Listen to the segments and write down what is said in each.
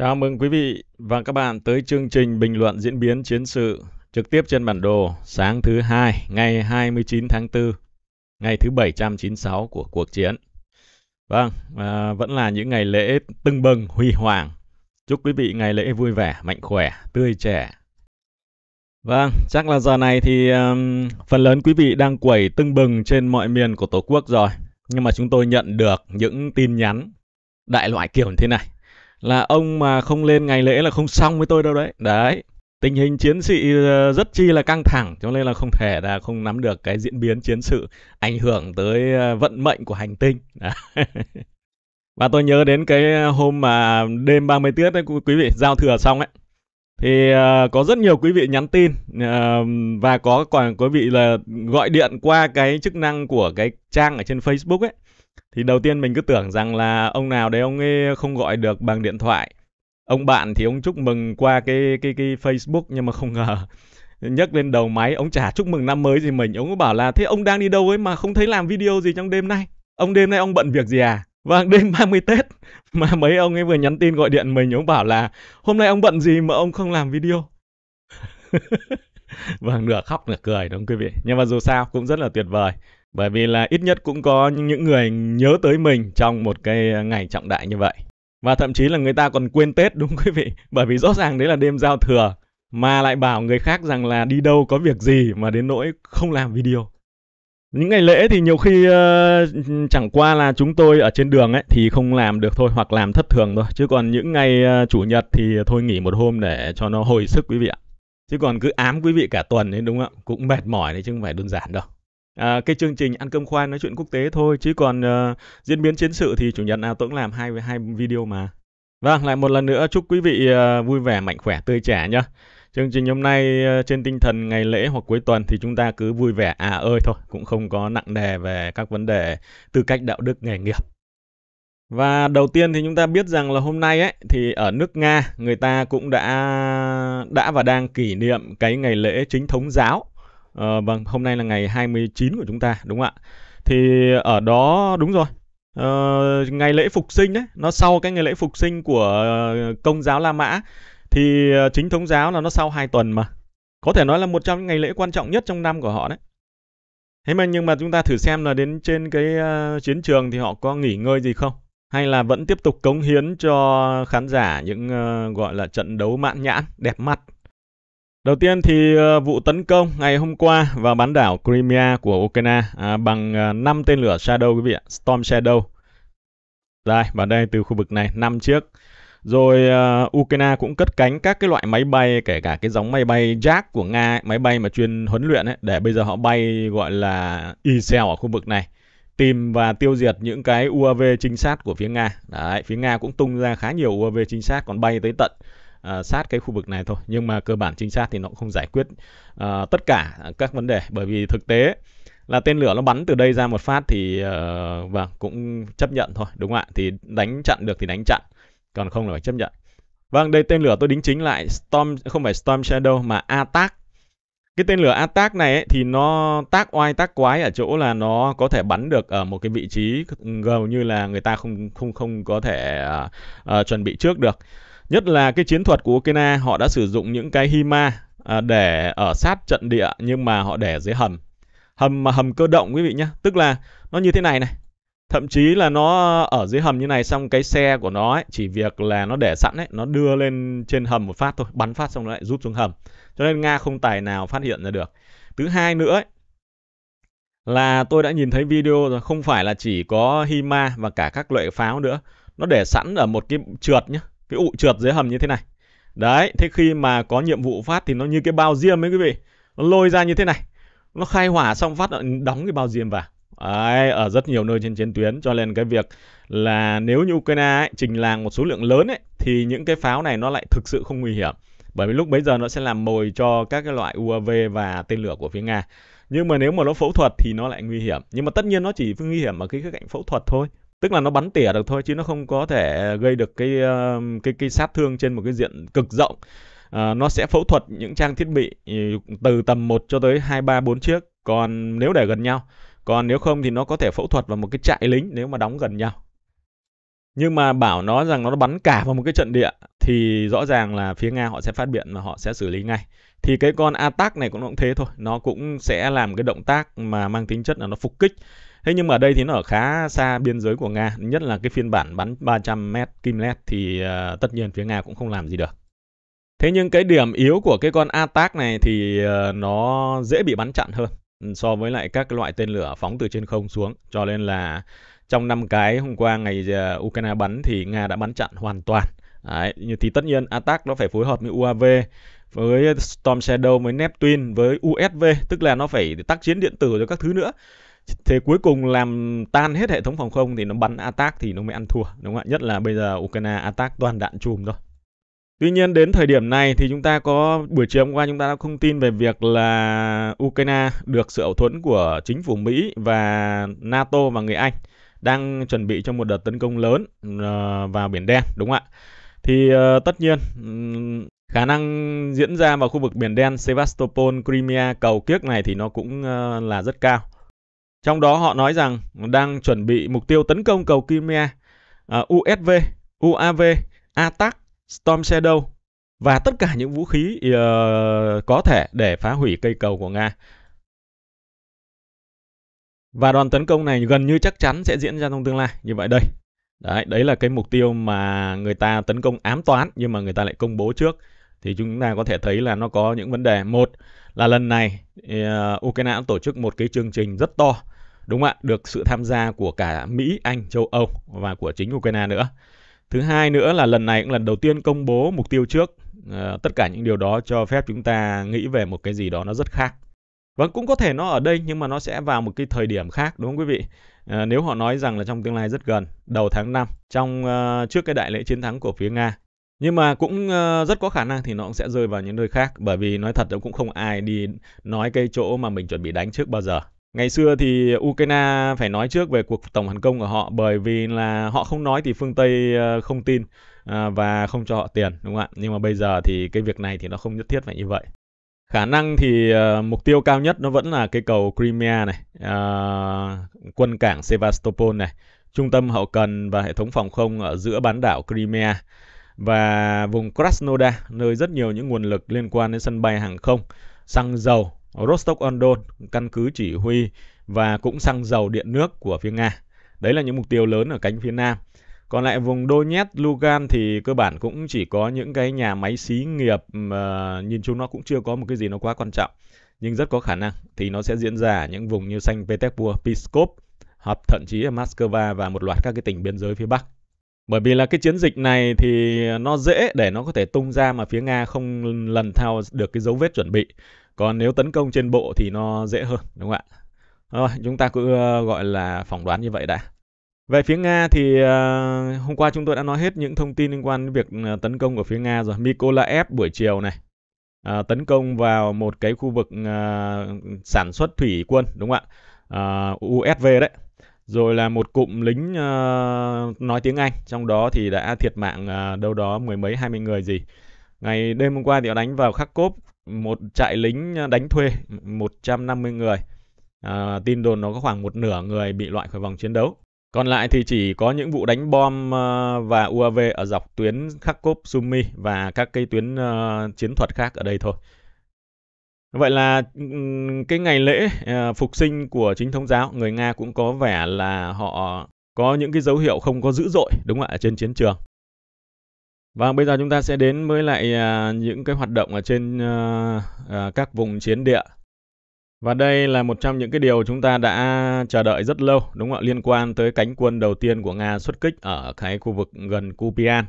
Chào mừng quý vị và các bạn tới chương trình bình luận diễn biến chiến sự trực tiếp trên bản đồ sáng thứ hai, ngày 29 tháng 4, ngày thứ 796 của cuộc chiến. Vâng, à, vẫn là những ngày lễ tưng bừng huy hoàng. Chúc quý vị ngày lễ vui vẻ, mạnh khỏe, tươi trẻ. Vâng, chắc là giờ này thì um, phần lớn quý vị đang quẩy tưng bừng trên mọi miền của Tổ quốc rồi. Nhưng mà chúng tôi nhận được những tin nhắn đại loại kiểu như thế này là ông mà không lên ngày lễ là không xong với tôi đâu đấy đấy tình hình chiến sự ờ, rất chi là căng thẳng cho nên là không thể là không nắm được cái diễn biến chiến sự ảnh hưởng tới ờ, vận mệnh của hành tinh và tôi nhớ đến cái ờ, hôm mà đêm 30 Tết đấy, quý vị giao thừa xong ấy thì có rất nhiều quý vị nhắn tin và có còn quý vị là gọi điện qua cái chức năng của cái trang ở trên Facebook ấy thì đầu tiên mình cứ tưởng rằng là ông nào đấy ông ấy không gọi được bằng điện thoại ông bạn thì ông chúc mừng qua cái cái cái Facebook nhưng mà không ngờ nhấc lên đầu máy ông chả chúc mừng năm mới gì mình ông bảo là thế ông đang đi đâu ấy mà không thấy làm video gì trong đêm nay ông đêm nay ông bận việc gì à vâng đêm 30 Tết mà mấy ông ấy vừa nhắn tin gọi điện mình ông bảo là hôm nay ông bận gì mà ông không làm video vâng nửa khóc nửa cười đúng không quý vị nhưng mà dù sao cũng rất là tuyệt vời bởi vì là ít nhất cũng có những người nhớ tới mình trong một cái ngày trọng đại như vậy và thậm chí là người ta còn quên Tết đúng quý vị bởi vì rõ ràng đấy là đêm giao thừa mà lại bảo người khác rằng là đi đâu có việc gì mà đến nỗi không làm video những ngày lễ thì nhiều khi uh, chẳng qua là chúng tôi ở trên đường ấy thì không làm được thôi hoặc làm thất thường thôi chứ còn những ngày uh, chủ nhật thì thôi nghỉ một hôm để cho nó hồi sức quý vị ạ chứ còn cứ ám quý vị cả tuần ấy đúng không ạ cũng mệt mỏi đấy chứ không phải đơn giản đâu À, cái chương trình ăn cơm khoai nói chuyện quốc tế thôi chứ còn ờ, diễn biến chiến sự thì chủ nhật nào tôi cũng làm hai hai video mà. Vâng, lại một lần nữa chúc quý vị ờ, vui vẻ, mạnh khỏe, tươi trẻ nhá. Chương trình hôm nay ờ, trên tinh thần ngày lễ hoặc cuối tuần thì chúng ta cứ vui vẻ à ơi thôi, cũng không có nặng đề về các vấn đề tư cách đạo đức nghề nghiệp. Và đầu tiên thì chúng ta biết rằng là hôm nay ấy thì ở nước Nga người ta cũng đã đã và đang kỷ niệm cái ngày lễ chính thống giáo Ờ, vâng, hôm nay là ngày 29 của chúng ta, đúng không ạ? Thì ở đó, đúng rồi, uh, ngày lễ Phục sinh đấy, nó sau cái ngày lễ Phục sinh của ờ, Công giáo La Mã, thì chính thống giáo là nó sau 2 tuần mà. Có thể nói là một trong những ngày lễ quan trọng nhất trong năm của họ đấy. Thế mà nhưng mà chúng ta thử xem là đến trên cái uh, chiến trường thì họ có nghỉ ngơi gì không? Hay là vẫn tiếp tục cống hiến cho khán giả những uh, gọi là trận đấu mãn nhãn, đẹp mắt Đầu tiên thì ờ, vụ tấn công ngày hôm qua vào bán đảo Crimea của Ukraine à, bằng 5 ờ, tên lửa Shadow quý vị ạ, Storm Shadow. Đây, vào đây từ khu vực này, 5 chiếc. Rồi uh, Ukraine cũng cất cánh các cái loại máy bay, kể cả cái giống máy bay Jack của Nga, ấy, máy bay mà chuyên huấn luyện ấy, để bây giờ họ bay gọi là ISEL ở khu vực này. Tìm và tiêu diệt những cái UAV trinh sát của phía Nga. Đấy, phía Nga cũng tung ra khá nhiều UAV trinh sát còn bay tới tận à, sát cái khu vực này thôi nhưng mà cơ bản chính xác thì nó cũng không giải quyết à, tất cả các vấn đề bởi vì thực tế là tên lửa nó bắn từ đây ra một phát thì uh, vâng cũng chấp nhận thôi đúng không ạ thì đánh chặn được thì đánh chặn còn không là phải chấp nhận vâng đây tên lửa tôi đính chính lại storm không phải storm shadow mà attack cái tên lửa attack này ấy, thì nó tác oai tác quái ở chỗ là nó có thể bắn được ở một cái vị trí gần như là người ta không không không có thể uh, uh, chuẩn bị trước được Nhất là cái chiến thuật của Ukraine họ đã sử dụng những cái Hima à, để ở sát trận địa nhưng mà họ để dưới hầm. Hầm mà hầm cơ động quý vị nhé. Tức là nó như thế này này. Thậm chí là nó ở dưới hầm như này xong cái xe của nó ấy, chỉ việc là nó để sẵn ấy, nó đưa lên trên hầm một phát thôi, bắn phát xong nó lại rút xuống hầm. Cho nên Nga không tài nào phát hiện ra được. Thứ hai nữa ấy, là tôi đã nhìn thấy video rồi, không phải là chỉ có Hima và cả các loại pháo nữa. Nó để sẵn ở một cái trượt nhá, cái ụ trượt dưới hầm như thế này đấy thế khi mà có nhiệm vụ phát thì nó như cái bao diêm ấy quý vị nó lôi ra như thế này nó khai hỏa xong phát đóng cái bao diêm vào Đấy, ở rất nhiều nơi trên chiến tuyến cho nên cái việc là nếu như Ukraine ấy, trình làng một số lượng lớn ấy, thì những cái pháo này nó lại thực sự không nguy hiểm bởi vì lúc bấy giờ nó sẽ làm mồi cho các cái loại UAV và tên lửa của phía Nga nhưng mà nếu mà nó phẫu thuật thì nó lại nguy hiểm nhưng mà tất nhiên nó chỉ nguy hiểm ở cái khía cạnh phẫu thuật thôi tức là nó bắn tỉa được thôi chứ nó không có thể gây được cái ờ, cái cái sát thương trên một cái diện cực rộng à, nó sẽ phẫu thuật những trang thiết bị ừ, từ tầm 1 cho tới hai ba bốn chiếc còn nếu để gần nhau còn nếu không thì nó có thể phẫu thuật vào một cái trại lính nếu mà đóng gần nhau nhưng mà bảo nó rằng nó bắn cả vào một cái trận địa thì rõ ràng là phía Nga họ sẽ phát biện và họ sẽ xử lý ngay. Thì cái con atac này cũng thế thôi, nó cũng sẽ làm cái động tác mà mang tính chất là nó phục kích thế nhưng mà đây thì nó ở khá xa biên giới của nga nhất là cái phiên bản bắn 300 m kim led thì uh, tất nhiên phía nga cũng không làm gì được thế nhưng cái điểm yếu của cái con attack này thì uh, nó dễ bị bắn chặn hơn ừ, so với lại các loại tên lửa phóng từ trên không xuống cho nên là trong năm cái hôm qua ngày uh, Ukraine bắn thì Nga đã bắn chặn hoàn toàn Đấy, thì tất nhiên attack nó phải phối hợp với UAV với Storm Shadow với Neptune với USV tức là nó phải tác chiến điện tử rồi các thứ nữa thế cuối cùng làm tan hết hệ thống phòng không thì nó bắn attack thì nó mới ăn thua đúng không ạ nhất là bây giờ ukraine attack toàn đạn chùm thôi Tuy nhiên đến thời điểm này thì chúng ta có buổi chiều hôm qua chúng ta đã thông tin về việc là Ukraine được sự hậu thuẫn của chính phủ Mỹ và NATO và người Anh đang chuẩn bị cho một đợt tấn công lớn ờ, vào biển đen đúng không ạ? Thì ờ, tất nhiên khả năng diễn ra vào khu vực biển đen Sevastopol, Crimea, cầu kiếc này thì nó cũng ờ, là rất cao. Trong đó họ nói rằng đang chuẩn bị mục tiêu tấn công cầu Crimea, uh, à, USV, UAV, ATAC, Storm Shadow và tất cả những vũ khí ờ, có thể để phá hủy cây cầu của Nga. Và đoàn tấn công này gần như chắc chắn sẽ diễn ra trong tương lai. Như vậy đây. Đấy, đấy là cái mục tiêu mà người ta tấn công ám toán nhưng mà người ta lại công bố trước. Thì chúng ta có thể thấy là nó có những vấn đề. Một là lần này uh, Ukraine tổ chức một cái chương trình rất to đúng không ạ được sự tham gia của cả Mỹ Anh châu Âu và của chính Ukraine nữa thứ hai nữa là lần này cũng lần đầu tiên công bố mục tiêu trước uh, tất cả những điều đó cho phép chúng ta nghĩ về một cái gì đó nó rất khác và vâng, cũng có thể nó ở đây nhưng mà nó sẽ vào một cái thời điểm khác đúng không quý vị À, nếu họ nói rằng là trong tương lai rất gần, đầu tháng 5, trong uh, trước cái đại lễ chiến thắng của phía Nga nhưng mà cũng ờ, rất có khả năng thì nó cũng sẽ rơi vào những nơi khác bởi vì nói thật cũng không ai đi nói cái chỗ mà mình chuẩn bị đánh trước bao giờ. Ngày xưa thì Ukraine phải nói trước về cuộc tổng hành công của họ bởi vì là họ không nói thì phương Tây ờ, không tin ờ, và không cho họ tiền đúng không ạ? Nhưng mà bây giờ thì cái việc này thì nó không nhất thiết phải như vậy. Khả năng thì mục tiêu cao nhất nó vẫn là cái cầu Crimea này, quân cảng Sevastopol này, trung tâm hậu cần và hệ thống phòng không ở giữa bán đảo Crimea và vùng Krasnodar nơi rất nhiều những nguồn lực liên quan đến sân bay hàng không, xăng dầu, Rostov-on-Don, căn cứ chỉ huy và cũng xăng dầu điện nước của phía Nga. Đấy là những mục tiêu lớn ở cánh phía Nam. Còn lại vùng Donetsk, Lugan thì cơ bản cũng chỉ có những cái nhà máy xí nghiệp mà nhìn chung nó cũng chưa có một cái gì nó quá quan trọng. Nhưng rất có khả năng thì nó sẽ diễn ra ở những vùng như Saint Petersburg, Pskov, hoặc thậm chí ở Moscow và một loạt các cái tỉnh biên giới phía Bắc bởi vì là cái chiến dịch này thì nó dễ để nó có thể tung ra mà phía Nga không lần theo được cái dấu vết chuẩn bị. Còn nếu tấn công trên bộ thì nó dễ hơn, đúng không ạ? Rồi, chúng ta cứ ờ, gọi là phỏng đoán như vậy đã. Về phía Nga thì ờ, hôm qua chúng tôi đã nói hết những thông tin liên quan đến việc ờ, tấn công của phía Nga rồi. Mykolaiv buổi chiều này uh, tấn công vào một cái khu vực uh, sản xuất thủy quân, đúng không ạ? Uh, USV đấy rồi là một cụm lính uh, nói tiếng Anh trong đó thì đã thiệt mạng uh, đâu đó mười mấy hai mươi người gì ngày đêm hôm qua thì họ đánh vào Kharkov một trại lính ờ, đánh thuê 150 người uh, tin đồn nó có khoảng một nửa người bị loại khỏi vòng chiến đấu còn lại thì chỉ có những vụ đánh bom và UAV ở dọc tuyến Kharkov, Sumy và các cây tuyến chiến thuật khác ở đây thôi. Vậy là cái ngày lễ ờ, phục sinh của chính thống giáo, người Nga cũng có vẻ là họ có những cái dấu hiệu không có dữ dội đúng không ạ trên chiến trường. Và vâng, bây giờ chúng ta sẽ đến với lại à, những cái hoạt động ở trên ờ, ờ, các vùng chiến địa. Và đây là một trong những cái điều chúng ta đã chờ đợi rất lâu, đúng không ạ? Liên quan tới cánh quân đầu tiên của Nga xuất kích ở cái khu vực gần Kupian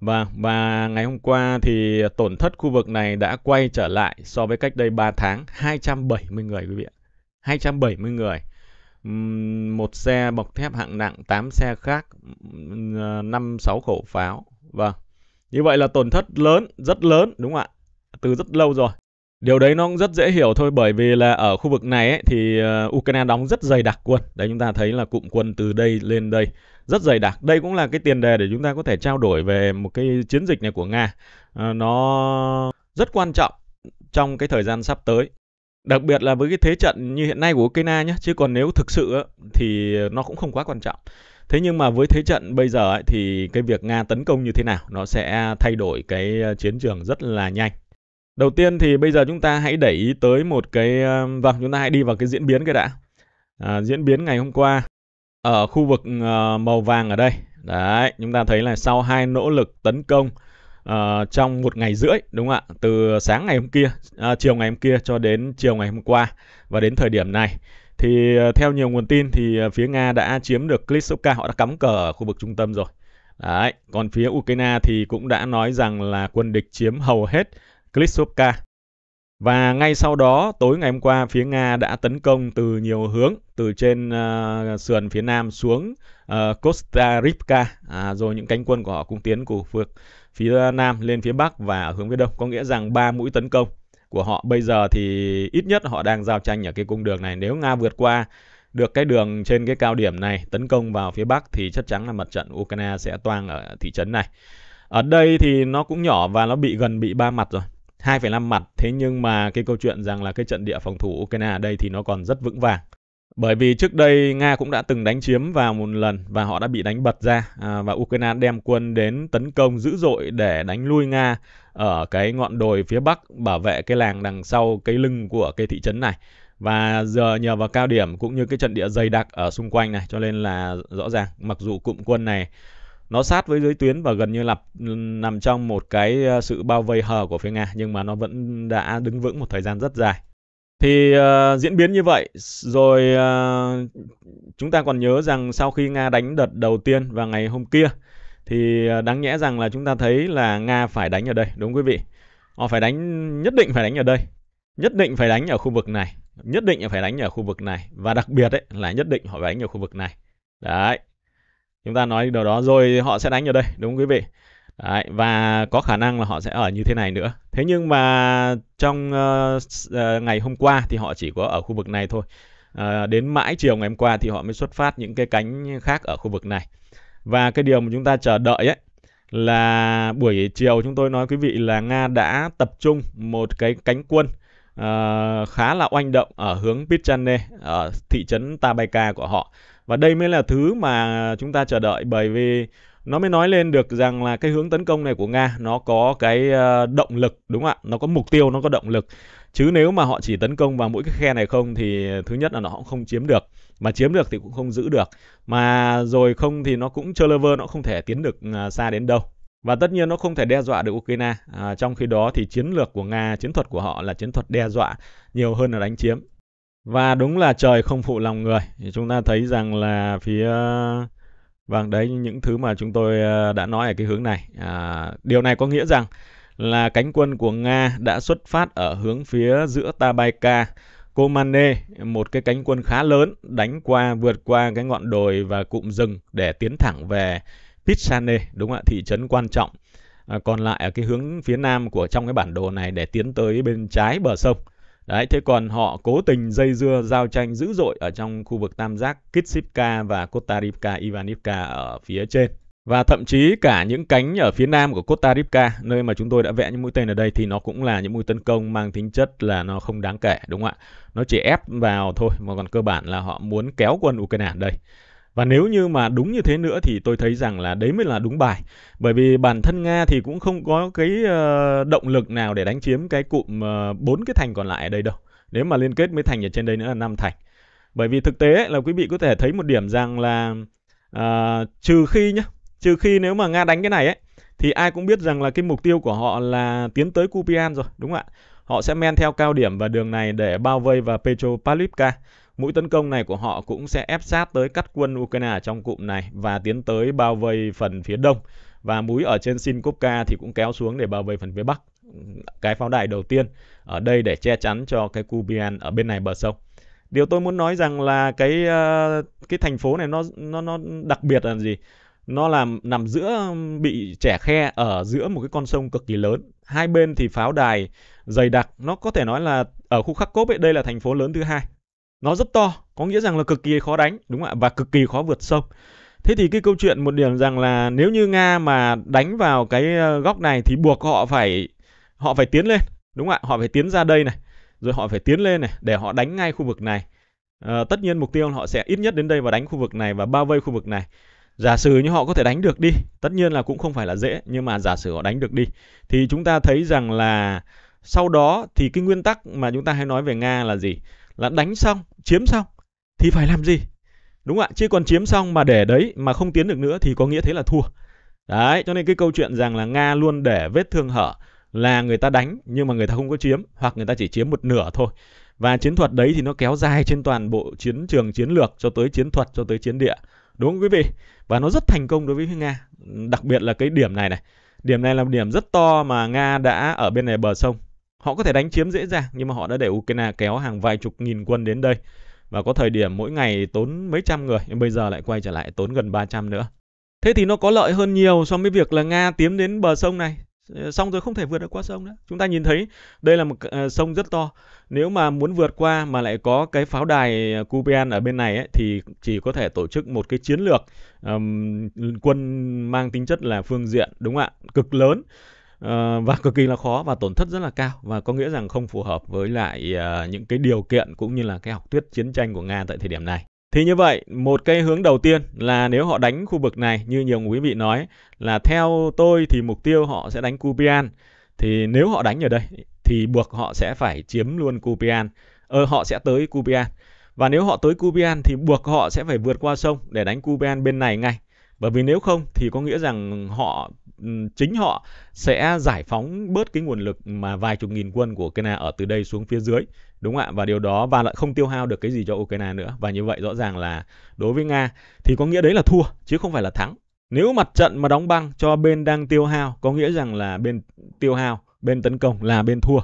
và, vâng, và ngày hôm qua thì tổn thất khu vực này đã quay trở lại so với cách đây 3 tháng 270 người quý vị ạ. 270 người. Một xe bọc thép hạng nặng, 8 xe khác, 5 6 ờ, khẩu pháo. và vâng, Như vậy là tổn thất lớn, rất lớn đúng không ạ? Từ rất lâu rồi. Điều đấy nó cũng rất dễ hiểu thôi bởi vì là ở khu vực này ấy, thì ờ, Ukraine đóng rất dày đặc quân. Đấy chúng ta thấy là cụm quân từ đây lên đây rất dày đặc. Đây cũng là cái tiền đề để chúng ta có thể trao đổi về một cái chiến dịch này của Nga. Ờ, nó rất quan trọng trong cái thời gian sắp tới. Đặc biệt là với cái thế trận như hiện nay của Ukraine nhé, chứ còn nếu thực sự thì nó cũng không quá quan trọng. Thế nhưng mà với thế trận bây giờ ấy, thì cái việc Nga tấn công như thế nào nó sẽ thay đổi cái ờ, chiến trường rất là nhanh Đầu tiên thì bây giờ chúng ta hãy để ý tới một cái ờ, vâng chúng ta hãy đi vào cái diễn biến cái đã. À, diễn biến ngày hôm qua ở khu vực ờ, màu vàng ở đây. Đấy, chúng ta thấy là sau hai nỗ lực tấn công uh, trong một ngày rưỡi đúng không ạ? Từ sáng ngày hôm kia, uh, chiều ngày hôm kia cho đến chiều ngày hôm qua và đến thời điểm này thì uh, theo nhiều nguồn tin thì phía Nga đã chiếm được Klitschko, họ đã cắm cờ ở khu vực trung tâm rồi. Đấy, còn phía Ukraine thì cũng đã nói rằng là quân địch chiếm hầu hết Klitsovka. Và ngay sau đó, tối ngày hôm qua, phía Nga đã tấn công từ nhiều hướng, từ trên uh, sườn phía nam xuống uh, ờ, Costa Rica, à, rồi những cánh quân của họ cũng tiến của vực phía nam lên phía bắc và hướng phía đông. Có nghĩa rằng ba mũi tấn công của họ bây giờ thì ít nhất họ đang giao tranh ở cái cung đường này. Nếu Nga vượt qua được cái đường trên cái cao điểm này tấn công vào phía bắc thì chắc chắn là mặt trận Ukraine sẽ toang ở thị trấn này. Ở đây thì nó cũng nhỏ và nó bị gần bị ba mặt rồi. 2,5 mặt thế nhưng mà cái câu chuyện rằng là cái trận địa phòng thủ Ukraine ở đây thì nó còn rất vững vàng bởi vì trước đây Nga cũng đã từng đánh chiếm vào một lần và họ đã bị đánh bật ra à, và Ukraine đem quân đến tấn công dữ dội để đánh lui Nga ở cái ngọn đồi phía bắc bảo vệ cái làng đằng sau cái lưng của cái thị trấn này và giờ nhờ vào cao điểm cũng như cái trận địa dày đặc ở xung quanh này cho nên là rõ ràng mặc dù cụm quân này nó sát với dưới tuyến và gần như là nằm trong một cái ờ, sự bao vây hờ của phía Nga nhưng mà nó vẫn đã đứng vững một thời gian rất dài. Thì uh, diễn biến như vậy rồi uh, chúng ta còn nhớ rằng sau khi Nga đánh đợt đầu tiên vào ngày hôm kia thì đáng nhẽ rằng là chúng ta thấy là Nga phải đánh ở đây đúng quý vị. Họ phải đánh nhất định phải đánh ở đây. Nhất định phải đánh ở khu vực này, nhất định phải đánh ở khu vực này và đặc biệt ấy là nhất định họ phải đánh ở khu vực này. Đấy, chúng ta nói điều đó rồi họ sẽ đánh ở đây đúng không quý vị Đấy, và có khả năng là họ sẽ ở như thế này nữa thế nhưng mà trong uh, ngày hôm qua thì họ chỉ có ở khu vực này thôi uh, đến mãi chiều ngày hôm qua thì họ mới xuất phát những cái cánh khác ở khu vực này và cái điều mà chúng ta chờ đợi ấy là buổi chiều chúng tôi nói quý vị là nga đã tập trung một cái cánh quân uh, khá là oanh động ở hướng Pichane ở thị trấn Tabaika của họ và đây mới là thứ mà chúng ta chờ đợi bởi vì nó mới nói lên được rằng là cái hướng tấn công này của Nga nó có cái ờ, động lực đúng không ạ? Nó có mục tiêu, nó có động lực. Chứ nếu mà họ chỉ tấn công vào mỗi cái khe này không thì thứ nhất là nó cũng không chiếm được mà chiếm được thì cũng không giữ được. Mà rồi không thì nó cũng lơ vơ nó không thể tiến được ờ, xa đến đâu. Và tất nhiên nó không thể đe dọa được Ukraine. À, trong khi đó thì chiến lược của Nga, chiến thuật của họ là chiến thuật đe dọa nhiều hơn là đánh chiếm. Và đúng là trời không phụ lòng người. Chúng ta thấy rằng là phía ờ, vâng đấy những thứ mà chúng tôi ờ, đã nói ở cái hướng này. À, điều này có nghĩa rằng là cánh quân của Nga đã xuất phát ở hướng phía giữa Tabaika, Komane, một cái cánh quân khá lớn đánh qua vượt qua cái ngọn đồi và cụm rừng để tiến thẳng về Pitsane, đúng ạ, thị trấn quan trọng. À, còn lại ở cái hướng phía nam của trong cái bản đồ này để tiến tới bên trái bờ sông. Đấy, thế còn họ cố tình dây dưa giao tranh dữ dội ở trong khu vực tam giác Kitsipka và Kotarivka Ivanivka ở phía trên. Và thậm chí cả những cánh ở phía nam của Costa nơi mà chúng tôi đã vẽ những mũi tên ở đây thì nó cũng là những mũi tấn công mang tính chất là nó không đáng kể, đúng không ạ? Nó chỉ ép vào thôi, mà còn cơ bản là họ muốn kéo quân Ukraine đây. Và nếu như mà đúng như thế nữa thì tôi thấy rằng là đấy mới là đúng bài. Bởi vì bản thân Nga thì cũng không có cái ờ, động lực nào để đánh chiếm cái cụm ờ, bốn cái thành còn lại ở đây đâu. Nếu mà liên kết mấy thành ở trên đây nữa là năm thành. Bởi vì thực tế là quý vị có thể thấy một điểm rằng là uh, trừ khi nhá, trừ khi nếu mà Nga đánh cái này ấy thì ai cũng biết rằng là cái mục tiêu của họ là tiến tới Kupian rồi, đúng không ạ? Họ sẽ men theo cao điểm và đường này để bao vây và Petropavlivka Mũi tấn công này của họ cũng sẽ ép sát tới cắt quân Ukraine trong cụm này và tiến tới bao vây phần phía đông. Và mũi ở trên Sinkovka thì cũng kéo xuống để bao vây phần phía bắc. Cái pháo đài đầu tiên ở đây để che chắn cho cái Kubian ở bên này bờ sông. Điều tôi muốn nói rằng là cái ờ, cái thành phố này nó nó nó đặc biệt là gì? nó làm nằm giữa bị trẻ khe ở giữa một cái con sông cực kỳ lớn hai bên thì pháo đài dày đặc nó có thể nói là ở khu Khắc Cốp ấy đây là thành phố lớn thứ hai nó rất to có nghĩa rằng là cực kỳ khó đánh đúng không ạ và cực kỳ khó vượt sông thế thì cái câu chuyện một điểm rằng là nếu như nga mà đánh vào cái ờ, góc này thì buộc họ phải họ phải tiến lên đúng không ạ họ phải tiến ra đây này rồi họ phải tiến lên này để họ đánh ngay khu vực này à, tất nhiên mục tiêu họ sẽ ít nhất đến đây và đánh khu vực này và bao vây khu vực này giả sử như họ có thể đánh được đi tất nhiên là cũng không phải là dễ nhưng mà giả sử họ đánh được đi thì chúng ta thấy rằng là sau đó thì cái nguyên tắc mà chúng ta hay nói về nga là gì là đánh xong, chiếm xong thì phải làm gì? Đúng không ạ? Chứ còn chiếm xong mà để đấy mà không tiến được nữa thì có nghĩa thế là thua. Đấy, cho nên cái câu chuyện rằng là Nga luôn để vết thương hở là người ta đánh nhưng mà người ta không có chiếm hoặc người ta chỉ chiếm một nửa thôi. Và chiến thuật đấy thì nó kéo dài trên toàn bộ chiến trường chiến lược cho tới chiến thuật cho tới chiến địa. Đúng không quý vị? Và nó rất thành công đối với Nga, đặc biệt là cái điểm này này. Điểm này là một điểm rất to mà Nga đã ở bên này bờ sông Họ có thể đánh chiếm dễ dàng nhưng mà họ đã để Ukraine kéo hàng vài chục nghìn quân đến đây. Và có thời điểm mỗi ngày tốn mấy trăm người, nhưng bây giờ lại quay trở lại tốn gần 300 nữa. Thế thì nó có lợi hơn nhiều so với việc là Nga tiến đến bờ sông này ờ, xong rồi không thể vượt được qua sông nữa. Chúng ta nhìn thấy đây là một ờ, sông rất to. Nếu mà muốn vượt qua mà lại có cái pháo đài Kupian ở bên này ấy, thì chỉ có thể tổ chức một cái chiến lược um, quân mang tính chất là phương diện đúng không ạ? Cực lớn Ờ, và cực kỳ là khó và tổn thất rất là cao và có nghĩa rằng không phù hợp với lại uh, những cái điều kiện cũng như là cái học thuyết chiến tranh của Nga tại thời điểm này. Thì như vậy, một cái hướng đầu tiên là nếu họ đánh khu vực này như nhiều quý vị nói là theo tôi thì mục tiêu họ sẽ đánh Kupian. Thì nếu họ đánh ở đây thì buộc họ sẽ phải chiếm luôn Kupian. Ờ, họ sẽ tới Kupian. Và nếu họ tới Kupian thì buộc họ sẽ phải vượt qua sông để đánh Kupian bên này ngay bởi vì nếu không thì có nghĩa rằng họ ừ, chính họ sẽ giải phóng bớt cái nguồn lực mà vài chục nghìn quân của Ukraine ở từ đây xuống phía dưới đúng không ạ và điều đó và lại không tiêu hao được cái gì cho Ukraine nữa và như vậy rõ ràng là đối với Nga thì có nghĩa đấy là thua chứ không phải là thắng nếu mặt trận mà đóng băng cho bên đang tiêu hao có nghĩa rằng là bên tiêu hao bên tấn công là bên thua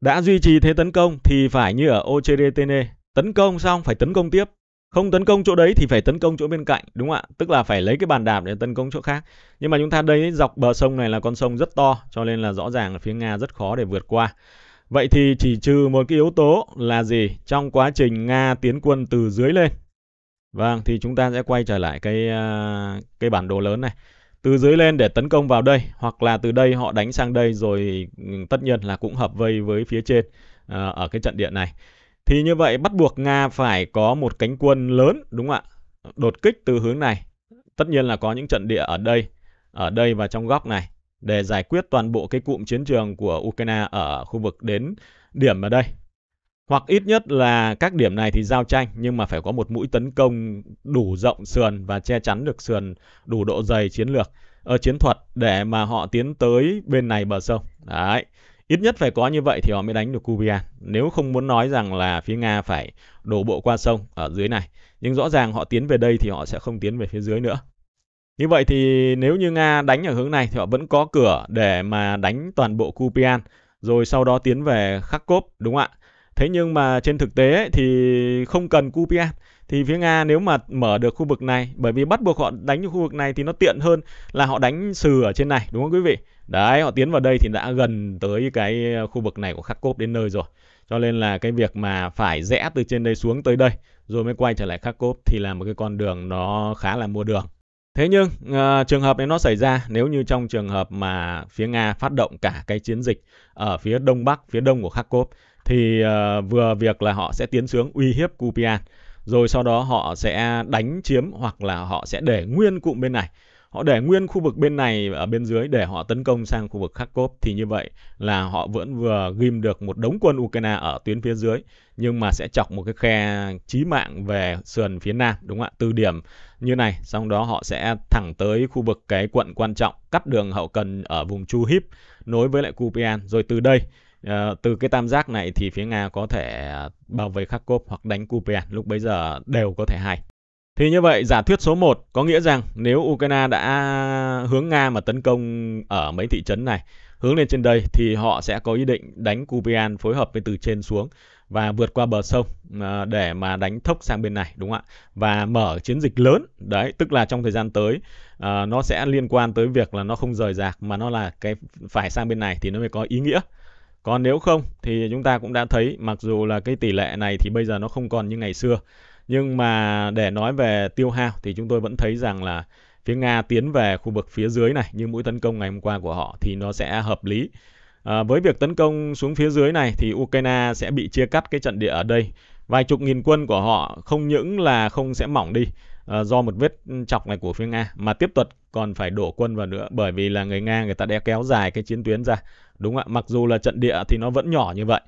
đã duy trì thế tấn công thì phải như ở OCDTN tấn công xong phải tấn công tiếp không tấn công chỗ đấy thì phải tấn công chỗ bên cạnh đúng không ạ tức là phải lấy cái bàn đạp để tấn công chỗ khác nhưng mà chúng ta đây dọc bờ sông này là con sông rất to cho nên là rõ ràng là phía nga rất khó để vượt qua vậy thì chỉ trừ một cái yếu tố là gì trong quá trình nga tiến quân từ dưới lên vâng thì chúng ta sẽ quay trở lại cái à, cái bản đồ lớn này từ dưới lên để tấn công vào đây hoặc là từ đây họ đánh sang đây rồi ừ, tất nhiên là cũng hợp vây với phía trên ờ, ở cái trận địa này thì như vậy bắt buộc Nga phải có một cánh quân lớn đúng không ạ? Đột kích từ hướng này. Tất nhiên là có những trận địa ở đây, ở đây và trong góc này để giải quyết toàn bộ cái cụm chiến trường của Ukraine ở khu vực đến điểm ở đây. Hoặc ít nhất là các điểm này thì giao tranh nhưng mà phải có một mũi tấn công đủ rộng sườn và che chắn được sườn đủ độ dày chiến lược, ở ờ, chiến thuật để mà họ tiến tới bên này bờ sông. Đấy. Ít nhất phải có như vậy thì họ mới đánh được Kubian. Nếu không muốn nói rằng là phía Nga phải đổ bộ qua sông ở dưới này. Nhưng rõ ràng họ tiến về đây thì họ sẽ không tiến về phía dưới nữa. Như vậy thì nếu như Nga đánh ở hướng này thì họ vẫn có cửa để mà đánh toàn bộ Kupian rồi sau đó tiến về Kharkov đúng không ạ? Thế nhưng mà trên thực tế thì không cần Kupian thì phía Nga nếu mà mở được khu vực này bởi vì bắt buộc họ đánh khu vực này thì nó tiện hơn là họ đánh sừ ở trên này đúng không quý vị? Đấy, họ tiến vào đây thì đã gần tới cái ờ, khu vực này của Kharkov đến nơi rồi. Cho nên là cái việc mà phải rẽ từ trên đây xuống tới đây rồi mới quay trở lại Kharkov thì là một cái con đường nó khá là mua đường. Thế nhưng uh, trường hợp này nó xảy ra nếu như trong trường hợp mà phía Nga phát động cả cái chiến dịch ở phía đông bắc, phía đông của Kharkov thì uh, vừa việc là họ sẽ tiến xuống uy hiếp Kupian rồi sau đó họ sẽ đánh chiếm hoặc là họ sẽ để nguyên cụm bên này họ để nguyên khu vực bên này ở bên dưới để họ tấn công sang khu vực Kharkov thì như vậy là họ vẫn vừa ghim được một đống quân Ukraine ở tuyến phía dưới nhưng mà sẽ chọc một cái khe chí mạng về sườn phía nam đúng không ạ từ điểm như này xong đó họ sẽ thẳng tới khu vực cái quận quan trọng cắt đường hậu cần ở vùng Chuhip nối với lại Kupian rồi từ đây À, từ cái tam giác này thì phía Nga có thể bảo vệ Kharkov hoặc đánh Kupian lúc bấy giờ đều có thể hay. Thì như vậy giả thuyết số 1 có nghĩa rằng nếu Ukraine đã hướng Nga mà tấn công ở mấy thị trấn này hướng lên trên đây thì họ sẽ có ý định đánh Kupian phối hợp với từ trên xuống và vượt qua bờ sông à, để mà đánh thốc sang bên này đúng không ạ và mở chiến dịch lớn đấy tức là trong thời gian tới à, nó sẽ liên quan tới việc là nó không rời rạc mà nó là cái phải sang bên này thì nó mới có ý nghĩa còn nếu không thì chúng ta cũng đã thấy mặc dù là cái tỷ lệ này thì bây giờ nó không còn như ngày xưa nhưng mà để nói về tiêu hao thì chúng tôi vẫn thấy rằng là phía Nga tiến về khu vực phía dưới này như mũi tấn công ngày hôm qua của họ thì nó sẽ hợp lý. À, với việc tấn công xuống phía dưới này thì Ukraine sẽ bị chia cắt cái trận địa ở đây. Vài chục nghìn quân của họ không những là không sẽ mỏng đi à, do một vết chọc này của phía Nga mà tiếp tục còn phải đổ quân vào nữa bởi vì là người Nga người ta đã kéo dài cái chiến tuyến ra. Đúng ạ, mặc dù là trận địa thì nó vẫn nhỏ như vậy.